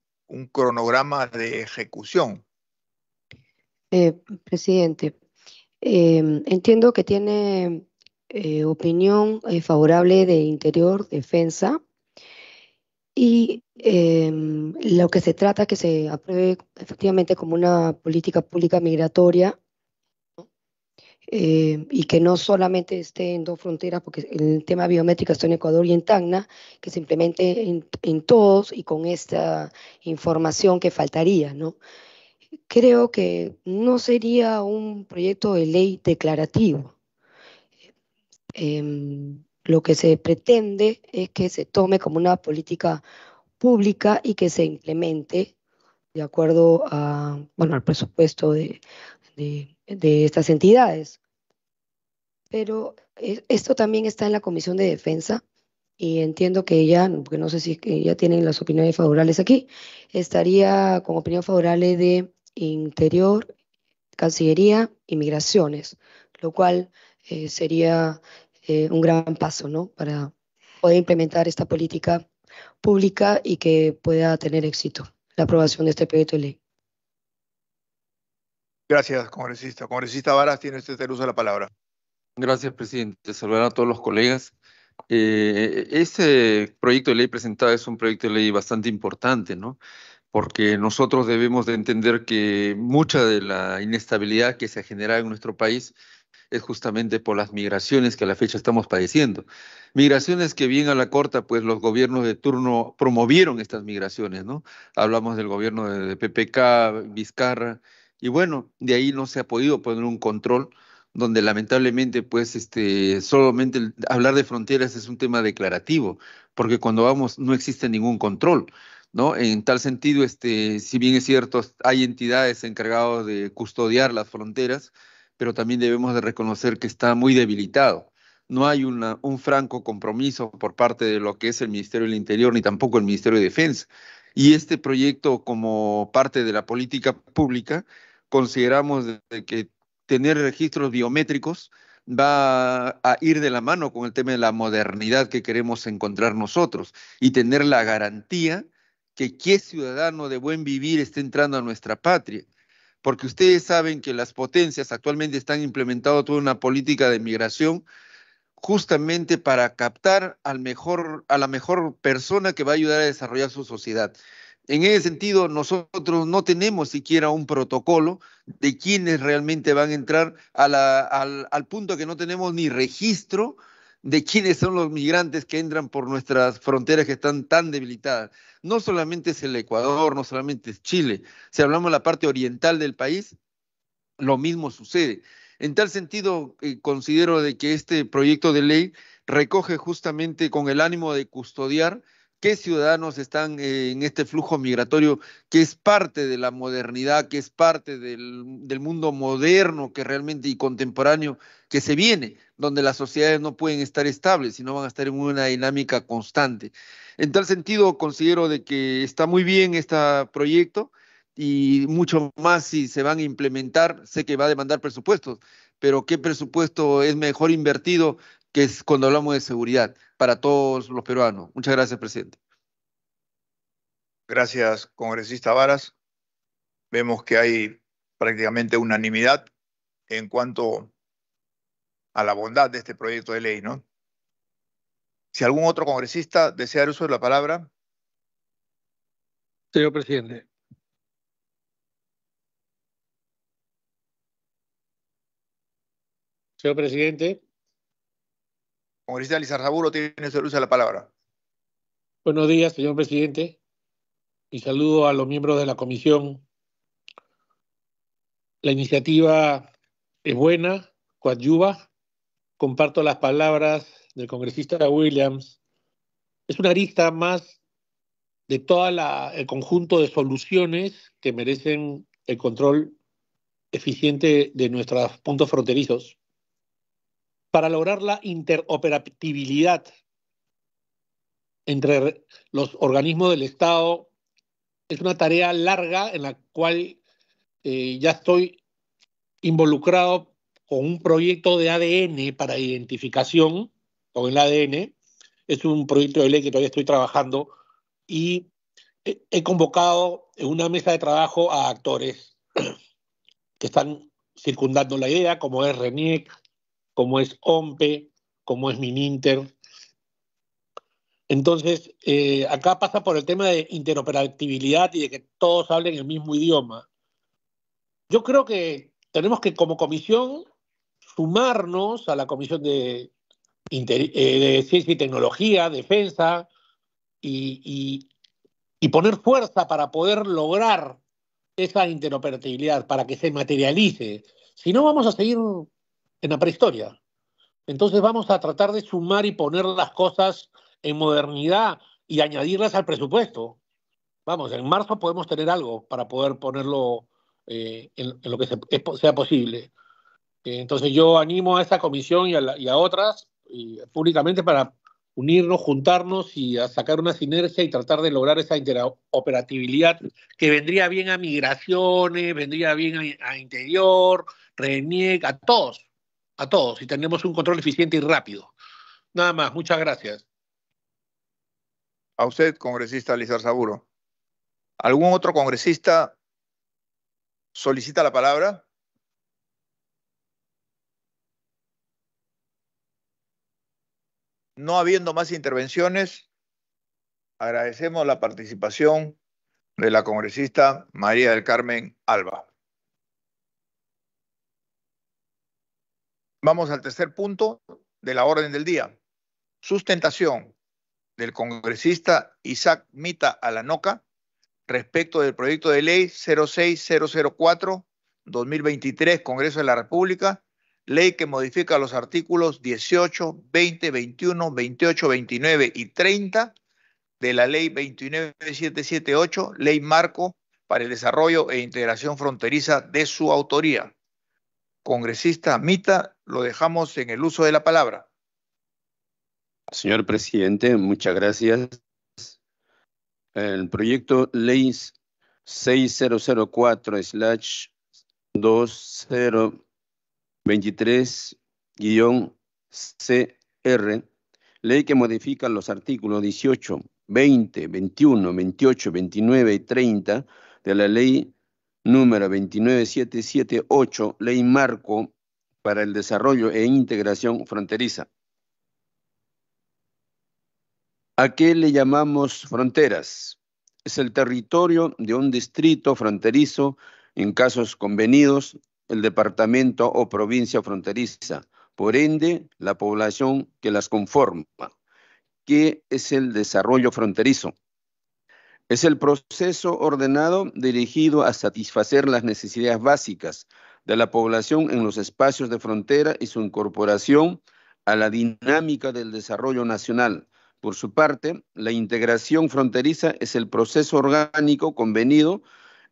cronograma de ejecución. Eh, presidente, eh, entiendo que tiene eh, opinión eh, favorable de Interior, Defensa. Y em, lo que se trata que se apruebe efectivamente como una política pública migratoria eh, y que no solamente esté en dos fronteras, porque el tema biométrica está en Ecuador y en Tacna, que se implemente en, en todos y con esta información que faltaría, ¿no? Creo que no sería un proyecto de ley declarativo, Em, lo que se pretende es que se tome como una política pública y que se implemente de acuerdo al presupuesto de, estas entidades. Pero esto también está en la Comisión de Defensa y entiendo que ya, porque no sé si ya tienen las opiniones favorables aquí, estaría con opinión favorable de Interior, Cancillería y Migraciones, lo cual eh, sería eh, un gran paso ¿no? para poder implementar esta política pública y que pueda tener éxito la aprobación de este proyecto de ley. Gracias, congresista. Congresista Varas, tiene usted el uso de la palabra. Gracias, presidente. Saludar a todos los colegas. Eh, este proyecto de ley presentado es un proyecto de ley bastante importante, ¿no? Porque nosotros debemos de entender que mucha de la inestabilidad que se ha generado en nuestro país es justamente por las migraciones que a la fecha estamos padeciendo. Migraciones que bien a la corta, pues los gobiernos de turno promovieron estas migraciones, ¿no? Hablamos del gobierno de PPK, Vizcarra, y bueno, de ahí no se ha podido poner un control donde lamentablemente, pues, este, solamente hablar de fronteras es un tema declarativo, porque cuando vamos no existe ningún control. ¿No? En tal sentido, este, si bien es cierto, hay entidades encargadas de custodiar las fronteras, pero también debemos de reconocer que está muy debilitado. No hay un franco compromiso por parte de lo que es el Ministerio del Interior ni tampoco el Ministerio de Defensa. Y este proyecto como parte de la política pública, consideramos que tener registros biométricos va a ir de la mano con el tema de la modernidad que queremos encontrar nosotros y tener la garantía que qué ciudadano de buen vivir está entrando a nuestra patria porque ustedes saben que las potencias actualmente están implementando toda una política de migración justamente para captar al mejor, a la mejor persona que va a ayudar a desarrollar su sociedad. En ese sentido, nosotros no tenemos siquiera un protocolo de quienes realmente van a entrar al punto que no tenemos ni registro de quiénes son los migrantes que entran por nuestras fronteras que están tan debilitadas. No solamente es el Ecuador, no solamente es Chile. Si hablamos de la parte oriental del país, lo mismo sucede. En tal sentido, eh, considero de que este proyecto de ley recoge justamente con el ánimo de custodiar qué ciudadanos están eh, en este flujo migratorio que es parte de la modernidad, que es parte del, mundo moderno que realmente y contemporáneo que se viene, donde las sociedades no pueden estar estables, sino van a estar en una dinámica constante. En tal sentido, considero de que está muy bien este proyecto y mucho más si se van a implementar, sé que va a demandar presupuestos, pero qué presupuesto es mejor invertido que es cuando hablamos de seguridad para todos los peruanos. Muchas gracias, presidente. Gracias, congresista Varas. Vemos que hay prácticamente unanimidad en cuanto a la bondad de este proyecto de ley, ¿no? Si algún otro congresista desea el uso de la palabra. Señor presidente. Señor presidente. Congresista Lizarraburo tiene su a la palabra. Buenos días, señor presidente, y saludo a los miembros de la comisión. La iniciativa es buena, coadyuva. Comparto las palabras del congresista Williams. Es una arista más de todo el conjunto de soluciones que merecen el control eficiente de nuestros puntos fronterizos para lograr la interoperabilidad entre los organismos del Estado. Es una tarea larga en la cual eh, ya estoy involucrado con un proyecto de ADN para identificación con el ADN. Es un proyecto de ley que todavía estoy trabajando y he convocado en una mesa de trabajo a actores que están circundando la idea, como es RENIEC, como es OMPE, como es Mininter. Entonces, eh, acá pasa por el tema de interoperabilidad y de que todos hablen el mismo idioma. Yo creo que tenemos que, como comisión, sumarnos a la Comisión de, eh, Ciencia y Tecnología, Defensa, y, y poner fuerza para poder lograr esa interoperabilidad, para que se materialice. Si no, vamos a seguir en la prehistoria. Entonces vamos a tratar de sumar y poner las cosas en modernidad y añadirlas al presupuesto. Vamos, en marzo podemos tener algo para poder ponerlo eh, en, lo que sea posible. Eh, entonces yo animo a esa comisión y a, otras y públicamente para unirnos, juntarnos y a sacar una sinergia y tratar de lograr esa interoperatividad que vendría bien a migraciones, vendría bien a, a interior, reniega, a todos a todos y tenemos un control eficiente y rápido. Nada más, muchas gracias. A usted, congresista Lizar Saburo. ¿Algún otro congresista solicita la palabra? No habiendo más intervenciones, agradecemos la participación de la congresista María del Carmen Alba. Vamos al tercer punto de la orden del día. Sustentación del congresista Isaac Mita Alanoca respecto del proyecto de ley 06004-2023, Congreso de la República, ley que modifica los artículos 18, 20, 21, 28, 29 y 30 de la ley 29778, ley marco para el desarrollo e integración fronteriza de su autoría. Congresista Mita lo dejamos en el uso de la palabra. Señor presidente, muchas gracias. El proyecto ley 6004-2023-CR, ley que modifica los artículos 18, 20, 21, 28, 29 y 30 de la ley número 29778, ley marco para el Desarrollo e Integración Fronteriza. ¿A qué le llamamos fronteras? Es el territorio de un distrito fronterizo, en casos convenidos, el departamento o provincia fronteriza, por ende, la población que las conforma. ¿Qué es el desarrollo fronterizo? Es el proceso ordenado dirigido a satisfacer las necesidades básicas, de la población en los espacios de frontera y su incorporación a la dinámica del desarrollo nacional. Por su parte, la integración fronteriza es el proceso orgánico convenido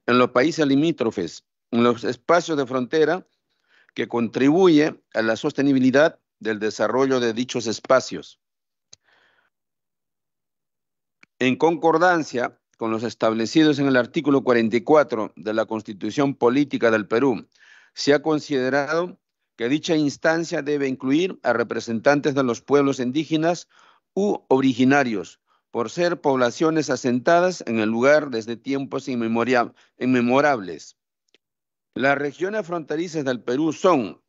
en los países limítrofes, en los espacios de frontera, que contribuye a la sostenibilidad del desarrollo de dichos espacios. En concordancia con los establecidos en el artículo 44 de la Constitución Política del Perú, se ha considerado que dicha instancia debe incluir a representantes de los pueblos indígenas u originarios, por ser poblaciones asentadas en el lugar desde tiempos inmemorables. Las regiones fronterizas del Perú son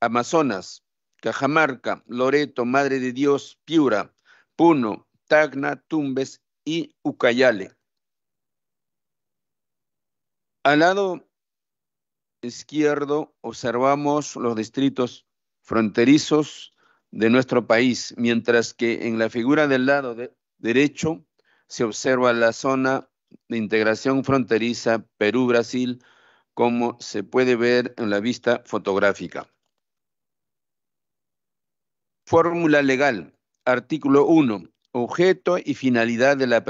Amazonas, Cajamarca, Loreto, Madre de Dios, Piura, Puno, Tacna, Tumbes y Ucayale. Al lado izquierdo observamos los distritos fronterizos de nuestro país, mientras que en la figura del lado derecho se observa la zona de integración fronteriza Perú-Brasil, como se puede ver en la vista fotográfica. Fórmula legal. Artículo 1. Objeto y finalidad de la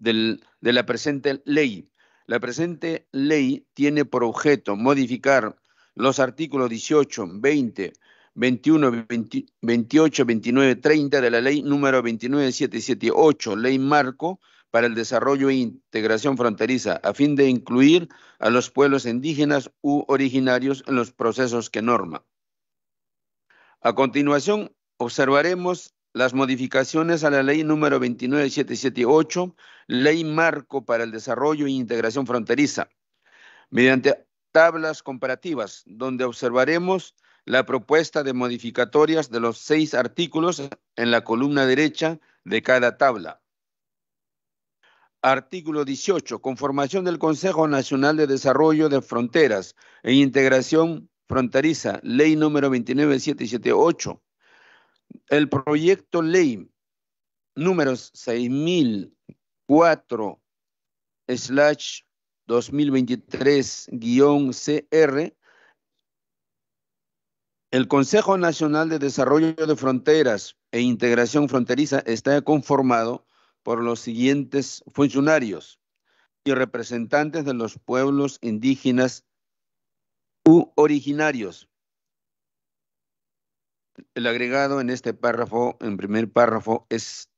de la presente ley la presente ley tiene por objeto modificar los artículos 18, 20, 21, 28, 29, 30 de la ley número 29778, ley marco para el desarrollo e integración fronteriza, a fin de incluir a los pueblos indígenas u originarios en los procesos que norma. A continuación, observaremos las modificaciones a la ley número 29778, ley marco para el desarrollo e integración fronteriza, mediante tablas comparativas, donde observaremos la propuesta de modificatorias de los seis artículos en la columna derecha de cada tabla. Artículo 18. Conformación del Consejo Nacional de Desarrollo de Fronteras e Integración Fronteriza, Ley número 29778 el proyecto ley Número 6004 2023-CR, el Consejo Nacional de Desarrollo de Fronteras e Integración Fronteriza está conformado por los siguientes funcionarios y representantes de los pueblos indígenas u originarios el agregado en este párrafo, en primer párrafo, es,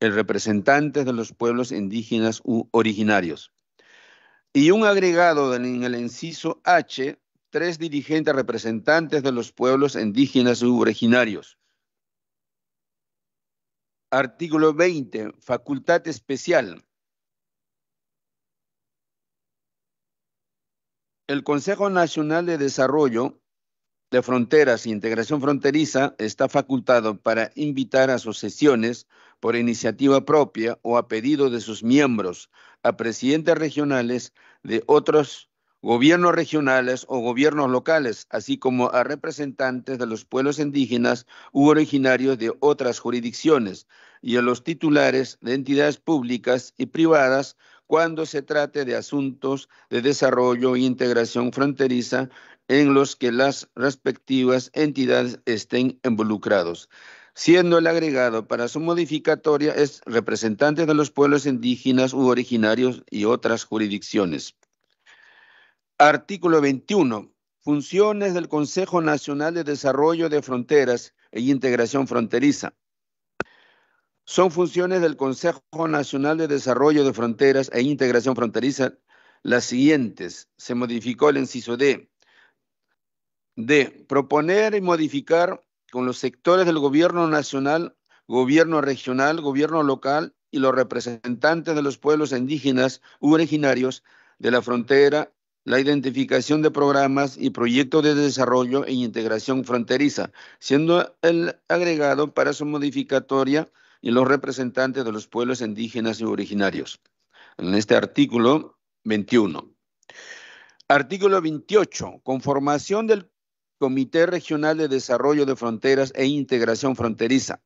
el representante de los pueblos indígenas u originarios. Y un agregado en el inciso H, tres dirigentes representantes de los pueblos indígenas u originarios. Artículo 20, facultad especial. El Consejo Nacional de Desarrollo de Fronteras e Integración Fronteriza está facultado para invitar a sus sesiones por iniciativa propia o a pedido de sus miembros a presidentes regionales de otros gobiernos regionales o gobiernos locales, así como a representantes de los pueblos indígenas u originarios de otras jurisdicciones y a los titulares de entidades públicas y privadas cuando se trate de asuntos de desarrollo e integración fronteriza en los que las respectivas entidades estén involucrados, siendo el agregado para su modificatoria es representante de los pueblos indígenas u originarios y otras jurisdicciones. Artículo 21. Funciones del Consejo Nacional de Desarrollo de Fronteras e Integración Fronteriza son funciones del Consejo Nacional de Desarrollo de Fronteras e Integración Fronteriza las siguientes. Se modificó el inciso D. D. Proponer y modificar con los sectores del gobierno nacional, gobierno regional, gobierno local y los representantes de los pueblos indígenas originarios de la frontera la identificación de programas y proyectos de desarrollo e integración fronteriza, siendo el agregado para su modificatoria y los representantes de los pueblos indígenas y originarios. En este artículo 21. Artículo 28. Conformación del Comité Regional de Desarrollo de Fronteras e Integración Fronteriza.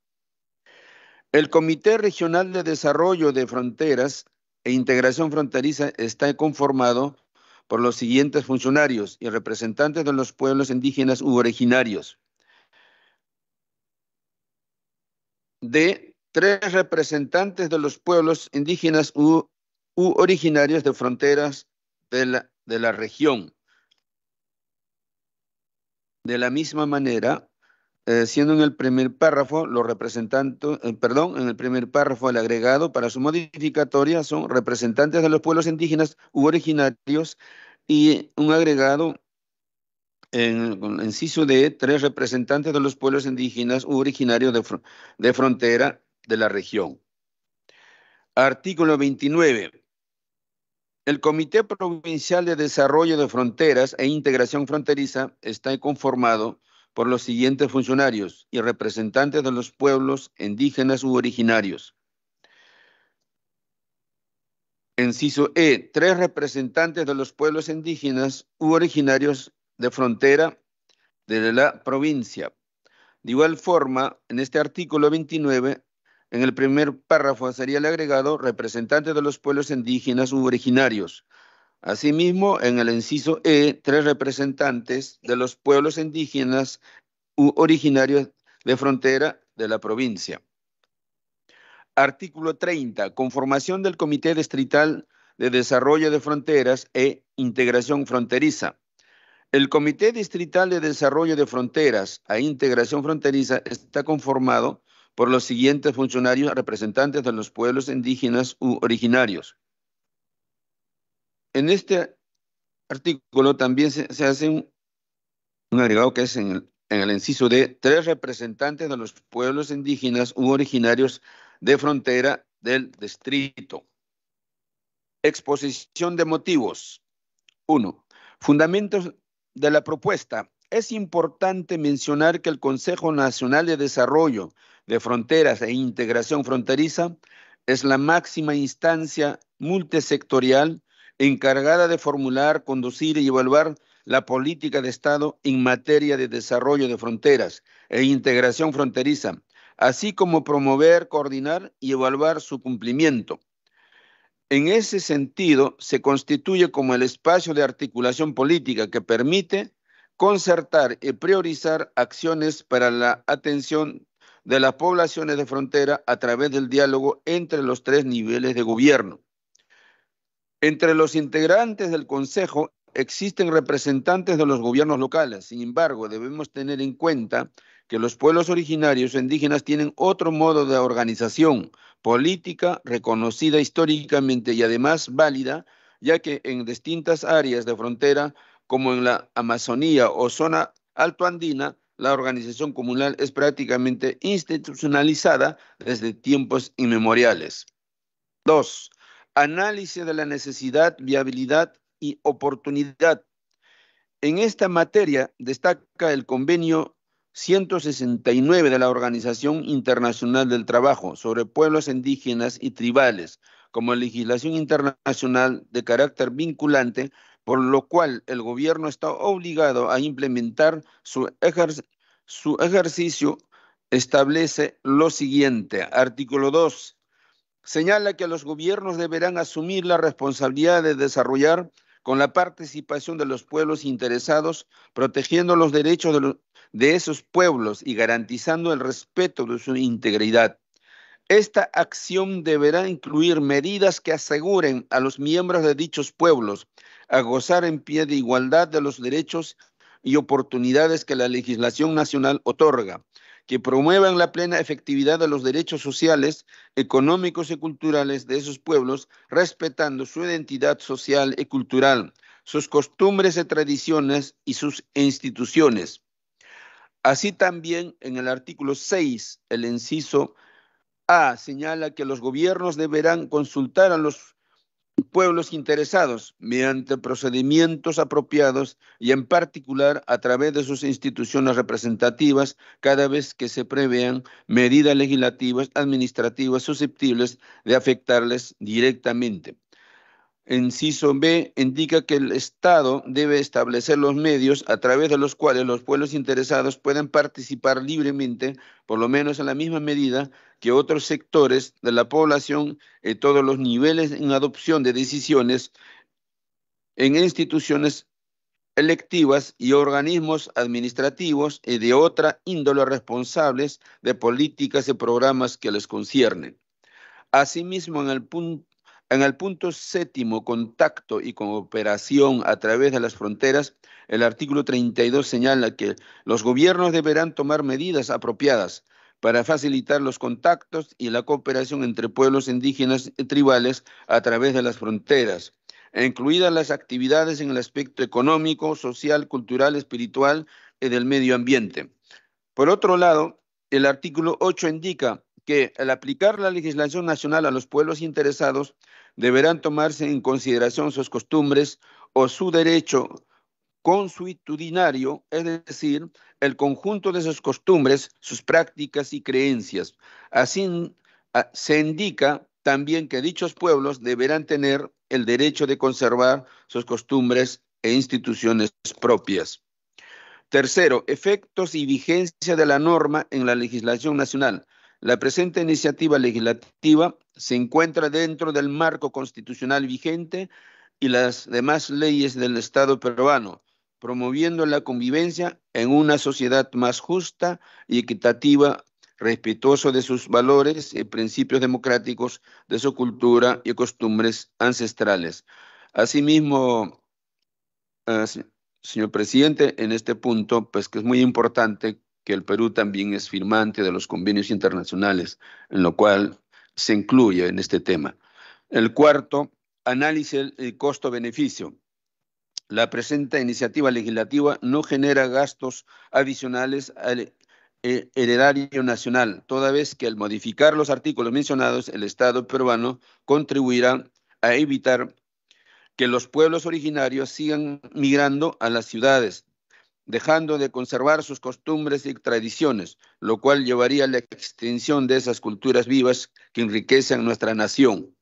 El Comité Regional de Desarrollo de Fronteras e Integración Fronteriza está conformado por los siguientes funcionarios y representantes de los pueblos indígenas u originarios. De tres representantes de los pueblos indígenas u, originarios de fronteras de la región. De la misma manera, eh, siendo en el primer párrafo los representantes, eh, perdón, en el primer párrafo el agregado para su modificatoria son representantes de los pueblos indígenas u originarios y un agregado en el inciso de tres representantes de los pueblos indígenas u originarios de, de frontera de la región. Artículo 29. El Comité Provincial de Desarrollo de Fronteras e Integración Fronteriza está conformado por los siguientes funcionarios y representantes de los pueblos indígenas u originarios. Enciso E, tres representantes de los pueblos indígenas u originarios de frontera de la provincia. De igual forma, en este artículo 29 en el primer párrafo sería el agregado representantes de los pueblos indígenas u originarios. Asimismo, en el inciso E, tres representantes de los pueblos indígenas u originarios de frontera de la provincia. Artículo 30. Conformación del Comité Distrital de Desarrollo de Fronteras e Integración Fronteriza. El Comité Distrital de Desarrollo de Fronteras e Integración Fronteriza está conformado por los siguientes funcionarios representantes de los pueblos indígenas u originarios. En este artículo también se, hace un, agregado que es en el, inciso de tres representantes de los pueblos indígenas u originarios de frontera del distrito. Exposición de motivos. Uno, Fundamentos de la propuesta. Es importante mencionar que el Consejo Nacional de Desarrollo de Fronteras e Integración Fronteriza es la máxima instancia multisectorial encargada de formular, conducir y evaluar la política de Estado en materia de desarrollo de fronteras e integración fronteriza, así como promover, coordinar y evaluar su cumplimiento. En ese sentido, se constituye como el espacio de articulación política que permite concertar y priorizar acciones para la atención de las poblaciones de frontera a través del diálogo entre los tres niveles de gobierno. Entre los integrantes del Consejo existen representantes de los gobiernos locales. Sin embargo, debemos tener en cuenta que los pueblos originarios indígenas tienen otro modo de organización política reconocida históricamente y además válida, ya que en distintas áreas de frontera, como en la Amazonía o zona altoandina, la organización comunal es prácticamente institucionalizada desde tiempos inmemoriales. 2. Análisis de la necesidad, viabilidad y oportunidad. En esta materia destaca el convenio 169 de la Organización Internacional del Trabajo sobre pueblos indígenas y tribales como legislación internacional de carácter vinculante por lo cual el gobierno está obligado a implementar su, ejercicio, establece lo siguiente. Artículo 2. Señala que los gobiernos deberán asumir la responsabilidad de desarrollar con la participación de los pueblos interesados, protegiendo los derechos de esos pueblos y garantizando el respeto de su integridad. Esta acción deberá incluir medidas que aseguren a los miembros de dichos pueblos a gozar en pie de igualdad de los derechos y oportunidades que la legislación nacional otorga, que promuevan la plena efectividad de los derechos sociales, económicos y culturales de esos pueblos, respetando su identidad social y cultural, sus costumbres y tradiciones y sus instituciones. Así también en el artículo 6, el inciso A señala que los gobiernos deberán consultar a los pueblos interesados mediante procedimientos apropiados y en particular a través de sus instituciones representativas cada vez que se prevean medidas legislativas, administrativas susceptibles de afectarles directamente. Inciso B indica que el Estado debe establecer los medios a través de los cuales los pueblos interesados puedan participar libremente, por lo menos en la misma medida que otros sectores de la población en todos los niveles en adopción de decisiones en instituciones electivas y organismos administrativos y de otra índole responsables de políticas y programas que les conciernen. Asimismo, en el punto en el punto séptimo, contacto y cooperación a través de las fronteras, el artículo 32 señala que los gobiernos deberán tomar medidas apropiadas para facilitar los contactos y la cooperación entre pueblos indígenas y tribales a través de las fronteras, incluidas las actividades en el aspecto económico, social, cultural, espiritual y del medio ambiente. Por otro lado, el artículo 8 indica que al aplicar la legislación nacional a los pueblos interesados, deberán tomarse en consideración sus costumbres o su derecho consuetudinario, es decir, el conjunto de sus costumbres, sus prácticas y creencias. Así se indica también que dichos pueblos deberán tener el derecho de conservar sus costumbres e instituciones propias. Tercero, efectos y vigencia de la norma en la legislación nacional. La presente iniciativa legislativa se encuentra dentro del marco constitucional vigente y las demás leyes del Estado peruano, promoviendo la convivencia en una sociedad más justa y equitativa, respetuoso de sus valores y principios democráticos, de su cultura y costumbres ancestrales. Asimismo, ah, señor presidente, en este punto, pues que es muy importante que el Perú también es firmante de los convenios internacionales, en lo cual se incluye en este tema. El cuarto, análisis del eh, costo-beneficio. La presente iniciativa legislativa no genera gastos adicionales al eh, erario nacional, toda vez que al modificar los artículos mencionados, el Estado peruano contribuirá a evitar que los pueblos originarios sigan migrando a las ciudades, dejando de conservar sus costumbres y tradiciones, lo cual llevaría a la extinción de esas culturas vivas que enriquecen nuestra nación.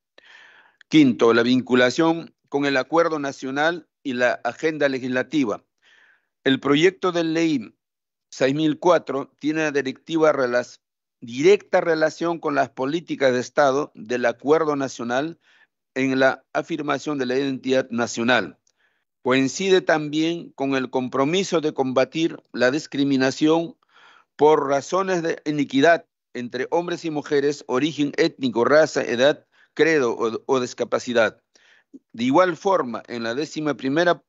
Quinto, la vinculación con el acuerdo nacional y la agenda legislativa. El proyecto de ley 6004 tiene directiva directa relación con las políticas de Estado del Acuerdo Nacional en la afirmación de la identidad nacional coincide también con el compromiso de combatir la discriminación por razones de iniquidad entre hombres y mujeres, origen étnico, raza, edad, credo o, discapacidad. De igual forma, en la décima primera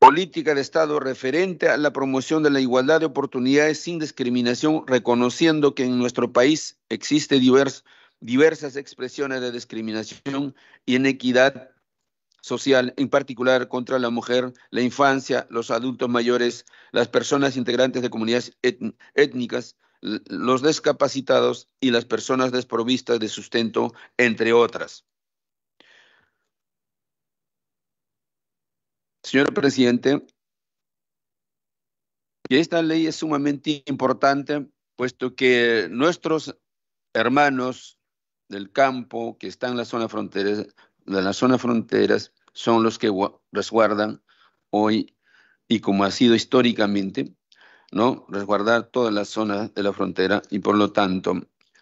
política de Estado referente a la promoción de la igualdad de oportunidades sin discriminación, reconociendo que en nuestro país existe diversas expresiones de discriminación, y inequidad social, en particular contra la mujer, la infancia, los adultos mayores, las personas integrantes de comunidades étnicas, los discapacitados y las personas desprovistas de sustento, entre otras. Señor presidente, esta ley es sumamente importante, puesto que nuestros hermanos del campo que están en la zona fronteras, de la zona fronteras son los que resguardan hoy y como ha sido históricamente, ¿no? Resguardar todas las zonas de la frontera y por lo tanto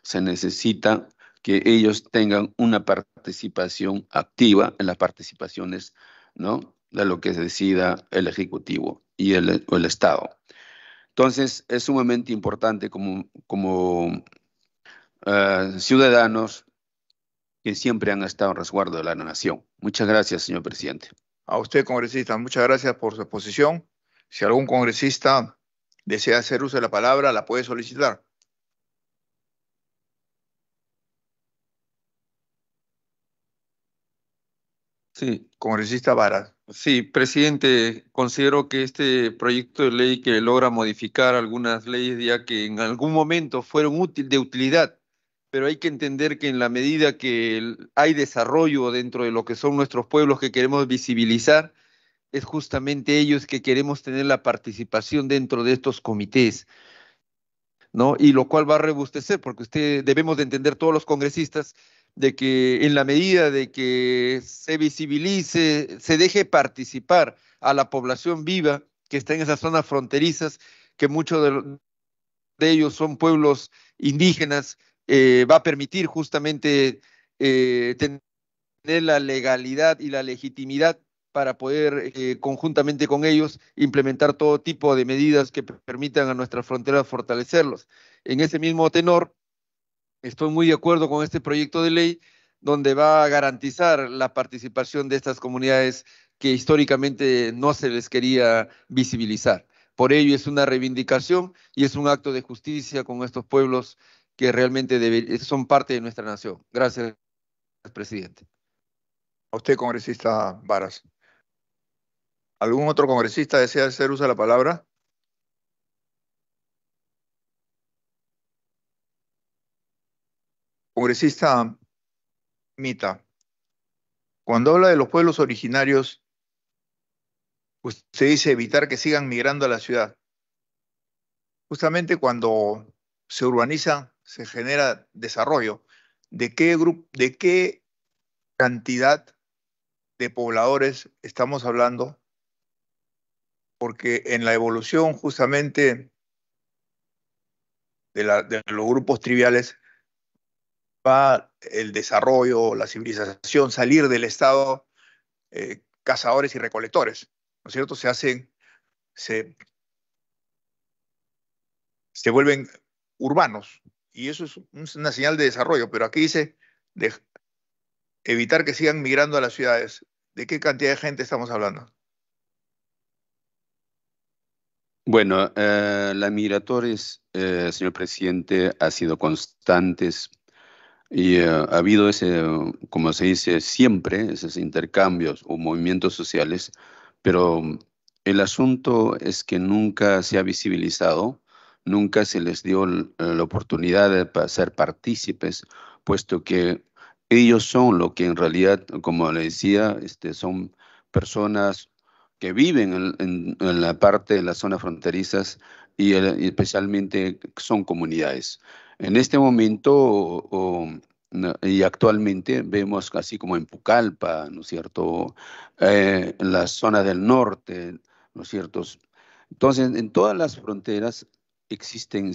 se necesita que ellos tengan una participación activa en las participaciones, ¿no? De lo que decida el Ejecutivo y el, Estado. Entonces, es sumamente importante como, eh, ciudadanos que siempre han estado en resguardo de la nación. Muchas gracias, señor presidente. A usted, congresista, muchas gracias por su exposición. Si algún congresista desea hacer uso de la palabra, la puede solicitar. Sí. Congresista Vara. Sí, presidente, considero que este proyecto de ley que logra modificar algunas leyes ya que en algún momento fueron útil, de utilidad pero hay que entender que en la medida que hay desarrollo dentro de lo que son nuestros pueblos que queremos visibilizar, es justamente ellos que queremos tener la participación dentro de estos comités, ¿no? Y lo cual va a rebustecer, porque usted debemos de entender todos los congresistas de que en la medida de que se visibilice, se deje participar a la población viva que está en esas zonas fronterizas, que muchos de ellos son pueblos indígenas, eh, va a permitir justamente eh, tener la legalidad y la legitimidad para poder eh, conjuntamente con ellos implementar todo tipo de medidas que permitan a nuestras fronteras fortalecerlos. En ese mismo tenor, estoy muy de acuerdo con este proyecto de ley donde va a garantizar la participación de estas comunidades que históricamente no se les quería visibilizar. Por ello es una reivindicación y es un acto de justicia con estos pueblos que realmente son parte de nuestra nación. Gracias, presidente. A usted, congresista Varas. ¿Algún otro congresista desea hacer uso de la palabra? Congresista Mita, cuando habla de los pueblos originarios, usted dice evitar que sigan migrando a la ciudad. Justamente cuando se urbaniza se genera desarrollo, de qué, de qué cantidad de pobladores estamos hablando, porque en la evolución justamente de, los grupos triviales va el desarrollo, la civilización, salir del estado eh, cazadores y recolectores, ¿no es cierto? Se hacen, se, se vuelven urbanos, y eso es una señal de desarrollo, pero aquí dice de evitar que sigan migrando a las ciudades. ¿De qué cantidad de gente estamos hablando? Bueno, eh, las migratorias, eh, señor presidente, ha sido constantes y eh, ha habido ese, como se dice siempre, esos intercambios o movimientos sociales, pero el asunto es que nunca se ha visibilizado nunca se les dio eh, la oportunidad de ser partícipes, puesto que ellos son lo que en realidad, como le decía, este, son personas que viven en, la parte de las zonas fronterizas y, eh, especialmente son comunidades. En este momento y actualmente vemos así como en Pucallpa, ¿no cierto?, eh, en la zona del norte, ¿no Entonces, en todas las fronteras existen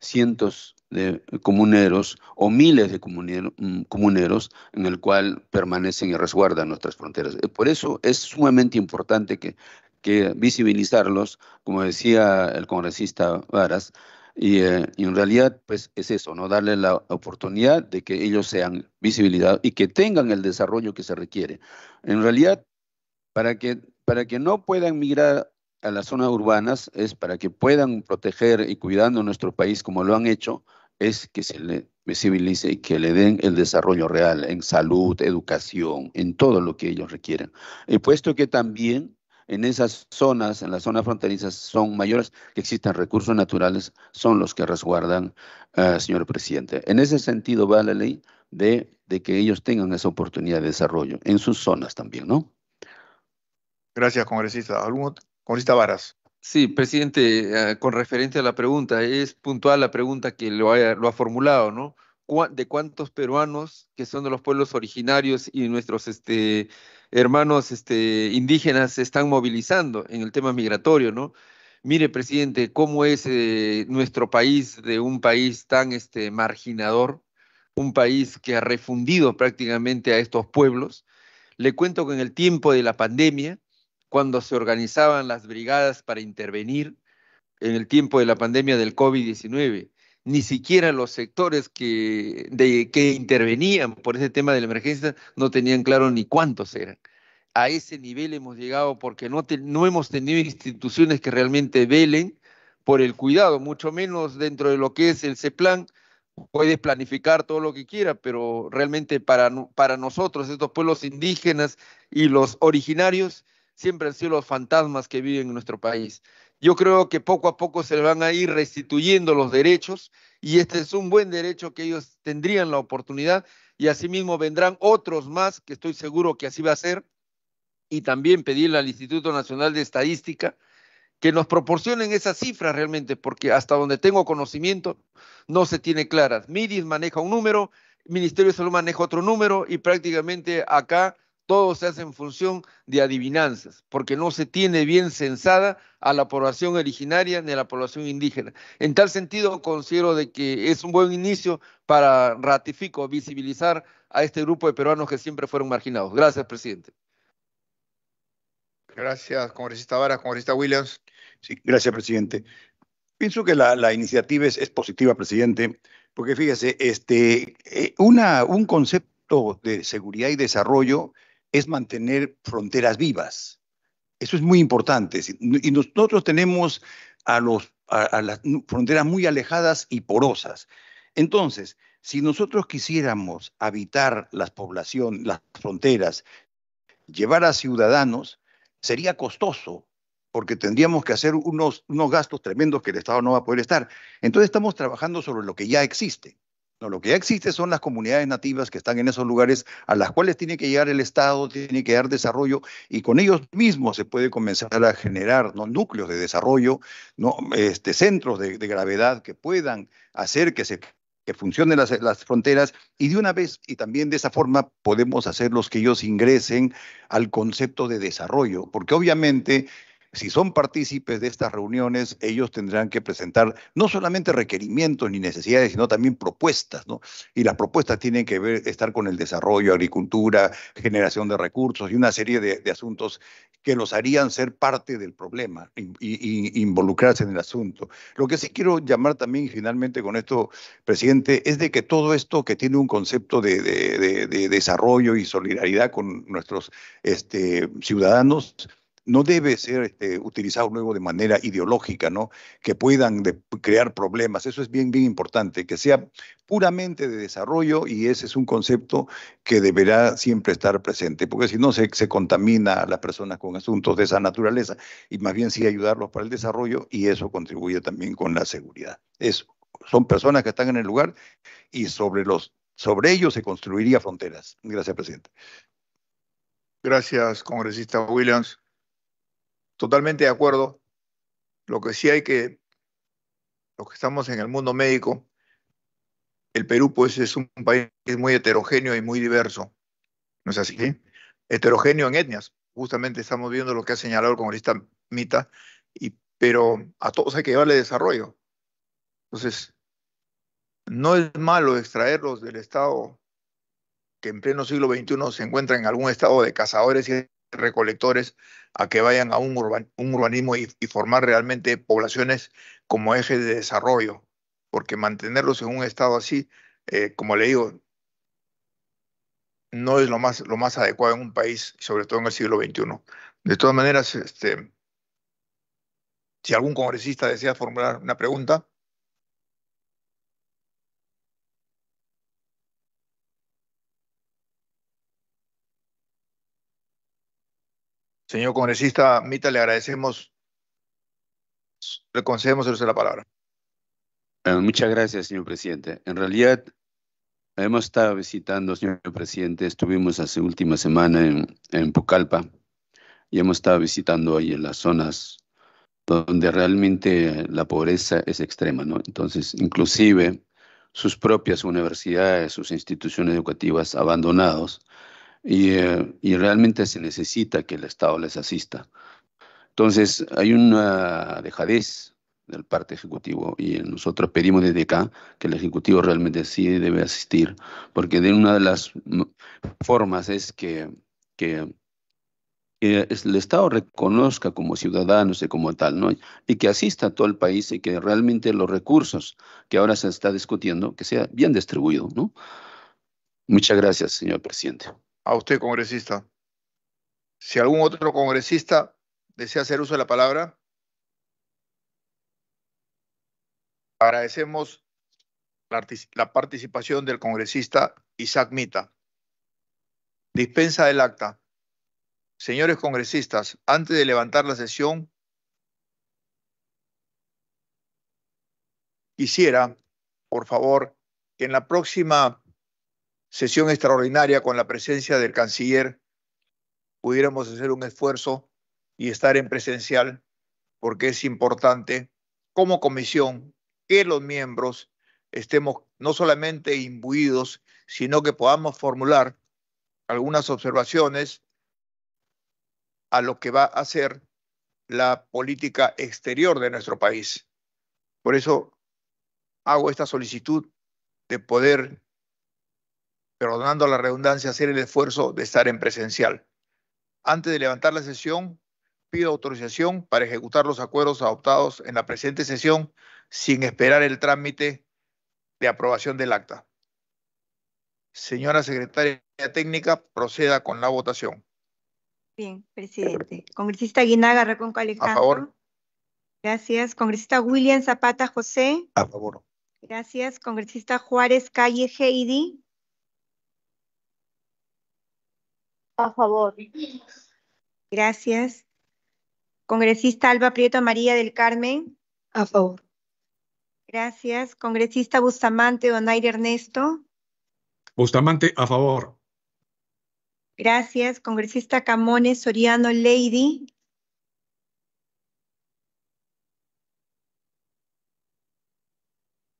cientos de comuneros o miles de mm, comuneros en el cual permanecen y resguardan nuestras fronteras. Eh, por eso es sumamente importante que, visibilizarlos, como decía el congresista Varas, eh, y, en realidad pues es eso, no darle la oportunidad de que ellos sean visibilizados y que tengan el desarrollo que se requiere. En realidad, para que, para que no puedan migrar a las zonas urbanas es para que puedan proteger y cuidando nuestro país como lo han hecho, es que se le visibilice y que le den el desarrollo real en salud, educación, en todo lo que ellos requieren. Y puesto que también en esas zonas, en las zonas fronterizas, son mayores que existan recursos naturales, son los que resguardan, uh, señor presidente. En ese sentido va la ley de, que ellos tengan esa oportunidad de desarrollo en sus zonas también, ¿no? Gracias, congresista. ¿Algún Congresista Varas. Sí, presidente, eh, con referencia a la pregunta, es puntual la pregunta que lo, lo ha formulado, ¿no? de cuántos peruanos que son de los pueblos originarios y nuestros este, hermanos este, indígenas se están movilizando en el tema migratorio, ¿no? Mire, presidente, cómo es eh, nuestro país de un país tan este, marginador, un país que ha refundido prácticamente a estos pueblos. Le cuento que en el tiempo de la pandemia, cuando se organizaban las brigadas para intervenir en el tiempo de la pandemia del COVID-19. Ni siquiera los sectores que, de, que intervenían por ese tema de la emergencia no tenían claro ni cuántos eran. A ese nivel hemos llegado porque no, no hemos tenido instituciones que realmente velen por el cuidado, mucho menos dentro de lo que es el CEPLAN, puedes planificar todo lo que quieras, pero realmente para, para nosotros, estos pueblos indígenas y los originarios, siempre han sido los fantasmas que viven en nuestro país. Yo creo que poco a poco se les van a ir restituyendo los derechos y este es un buen derecho que ellos tendrían la oportunidad y asimismo vendrán otros más, que estoy seguro que así va a ser, y también pedirle al Instituto Nacional de Estadística que nos proporcionen esas cifras realmente, porque hasta donde tengo conocimiento no se tiene claras. MIDIS maneja un número, Ministerio de Salud maneja otro número y prácticamente acá todo se hace en función de adivinanzas, porque no se tiene bien censada a la población originaria ni a la población indígena. En tal sentido, considero de que es un buen inicio para, ratifico, visibilizar a este grupo de peruanos que siempre fueron marginados. Gracias, presidente. Gracias, congresista Varas, congresista Williams. Sí, gracias, presidente. Pienso que la, iniciativa es, positiva, presidente, porque fíjese, este, eh, una, un concepto de seguridad y desarrollo es mantener fronteras vivas. Eso es muy importante. Y nosotros tenemos a, los, a, las fronteras muy alejadas y porosas. Entonces, si nosotros quisiéramos habitar las poblaciones, las fronteras, llevar a ciudadanos, sería costoso, porque tendríamos que hacer unos, unos gastos tremendos que el Estado no va a poder estar. Entonces estamos trabajando sobre lo que ya existe. No, lo que ya existe son las comunidades nativas que están en esos lugares a las cuales tiene que llegar el Estado, tiene que dar desarrollo y con ellos mismos se puede comenzar a generar núcleos de desarrollo, este, centros de, gravedad que puedan hacer que se funcionen las, las, fronteras y de una vez y también de esa forma podemos hacerlos que ellos ingresen al concepto de desarrollo, porque obviamente si son partícipes de estas reuniones, ellos tendrán que presentar no solamente requerimientos ni necesidades, sino también propuestas, ¿no? Y las propuestas tienen que ver, estar con el desarrollo, agricultura, generación de recursos y una serie de, asuntos que los harían ser parte del problema y, involucrarse en el asunto. Lo que sí quiero llamar también finalmente con esto, presidente, es de que todo esto que tiene un concepto de, desarrollo y solidaridad con nuestros este, ciudadanos, no debe ser este, utilizado luego de manera ideológica, ¿no? Que puedan crear problemas. Eso es bien, bien importante, que sea puramente de desarrollo y ese es un concepto que deberá siempre estar presente, porque si no se, se contamina a las personas con asuntos de esa naturaleza y más bien sí ayudarlos para el desarrollo y eso contribuye también con la seguridad. son personas que están en el lugar y sobre, los, sobre ellos se construiría fronteras. Gracias, presidente. Gracias, congresista Williams. Totalmente de acuerdo. Lo que sí hay que, los que estamos en el mundo médico, el Perú pues es un país muy heterogéneo y muy diverso. ¿No es así? Heterogéneo en etnias. Justamente estamos viendo lo que ha señalado el congresista Mita, y, pero a todos hay que llevarle desarrollo. Entonces, no es malo extraerlos del estado que en pleno siglo XXI se encuentra en algún estado de cazadores y recolectores a que vayan a un, urbanismo y, formar realmente poblaciones como ejes de desarrollo, porque mantenerlos en un estado así, eh, como le digo, no es lo más, lo más adecuado en un país, sobre todo en el siglo XXI. De todas maneras, este, si algún congresista desea formular una pregunta. Señor congresista Mita, le agradecemos, le concedemos la palabra. Eh, muchas gracias, señor presidente. En realidad, hemos estado visitando, señor presidente, estuvimos hace última semana en, en Pucallpa y hemos estado visitando ahí en las zonas donde realmente la pobreza es extrema, ¿no? Entonces, inclusive sus propias universidades, sus instituciones educativas abandonados, eh, y, realmente se necesita que el Estado les asista. Entonces, hay una dejadez del parte ejecutivo y nosotros pedimos desde acá que el ejecutivo realmente sí debe asistir, porque de una de las formas es que, que, el Estado reconozca como ciudadanos este, y como tal, ¿no? y que asista a todo el país y que realmente los recursos que ahora se está discutiendo, que sea bien distribuido. Muchas gracias, señor presidente a usted, congresista. Si algún otro congresista desea hacer uso de la palabra, agradecemos la participación del congresista Isaac Mita. Dispensa del acta. Señores congresistas, antes de levantar la sesión, quisiera, por favor, que en la próxima sesión extraordinaria con la presencia del canciller pudiéramos hacer un esfuerzo y estar en presencial, porque es importante como comisión que los miembros estemos no solamente imbuidos, sino que podamos formular algunas observaciones a lo que va a ser la política exterior de nuestro país. Por eso hago esta solicitud de poder perdonando la redundancia, hacer el esfuerzo de estar en presencial. Antes de levantar la sesión, pido autorización para ejecutar los acuerdos adoptados en la presente sesión sin esperar el trámite de aprobación del acta. Señora secretaria técnica, proceda con la votación. Bien, presidente. Congresista Guinaga, Reconco Alejandro. A favor. Gracias. Congresista William Zapata José. A favor. Gracias. Congresista Juárez Calle Heidi. A favor. Gracias. Congresista Alba Prieto María del Carmen. A favor. Gracias. Congresista Bustamante Donaire Ernesto. Bustamante, a favor. Gracias. Congresista Camones Soriano Lady.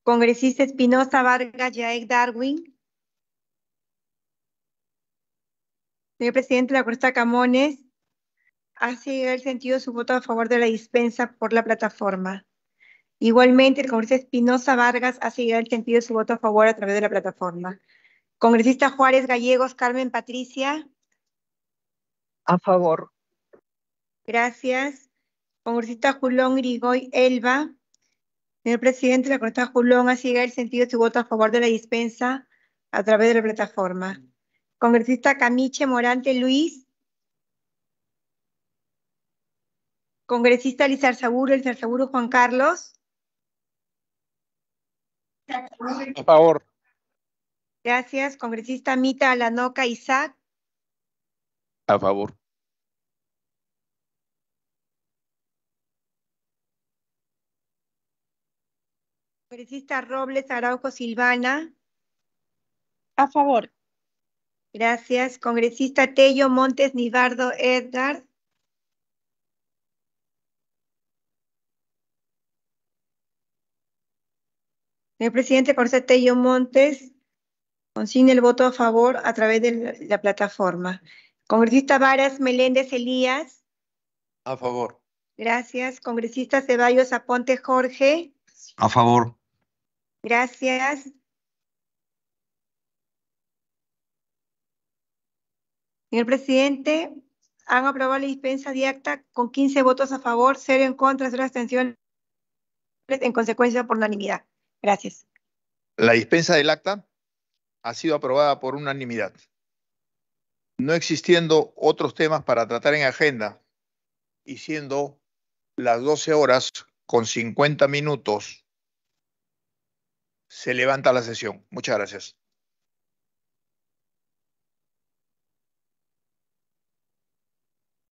Congresista Espinosa Vargas Yaek Darwin. Señor presidente la Corte Camones ha llegado el sentido de su voto a favor de la dispensa por la plataforma. Igualmente, el congresista Espinosa Vargas ha llegar el sentido de su voto a favor a través de la plataforma. Congresista Juárez Gallegos, Carmen Patricia. A favor. Gracias. Congresista Julón Grigoy Elba. Señor presidente, la congresista Julón ha llegar el sentido de su voto a favor de la dispensa a través de la plataforma. Congresista Camiche Morante Luis. Congresista Lizar Seguro, Lizar Juan Carlos. A favor. Gracias. Congresista Mita Alanoca Isaac. A favor. Congresista Robles Araujo Silvana. A favor. Gracias. Congresista Tello Montes Nibardo Edgar. El presidente Congresista Tello Montes consigne el voto a favor a través de la plataforma. Congresista Varas Meléndez Elías. A favor. Gracias. Congresista Ceballos Aponte Jorge. A favor. Gracias. Señor presidente, han aprobado la dispensa de acta con 15 votos a favor, 0 en contra, 0 abstenciones, en consecuencia por unanimidad. Gracias. La dispensa del acta ha sido aprobada por unanimidad. No existiendo otros temas para tratar en agenda y siendo las 12 horas con 50 minutos, se levanta la sesión. Muchas gracias.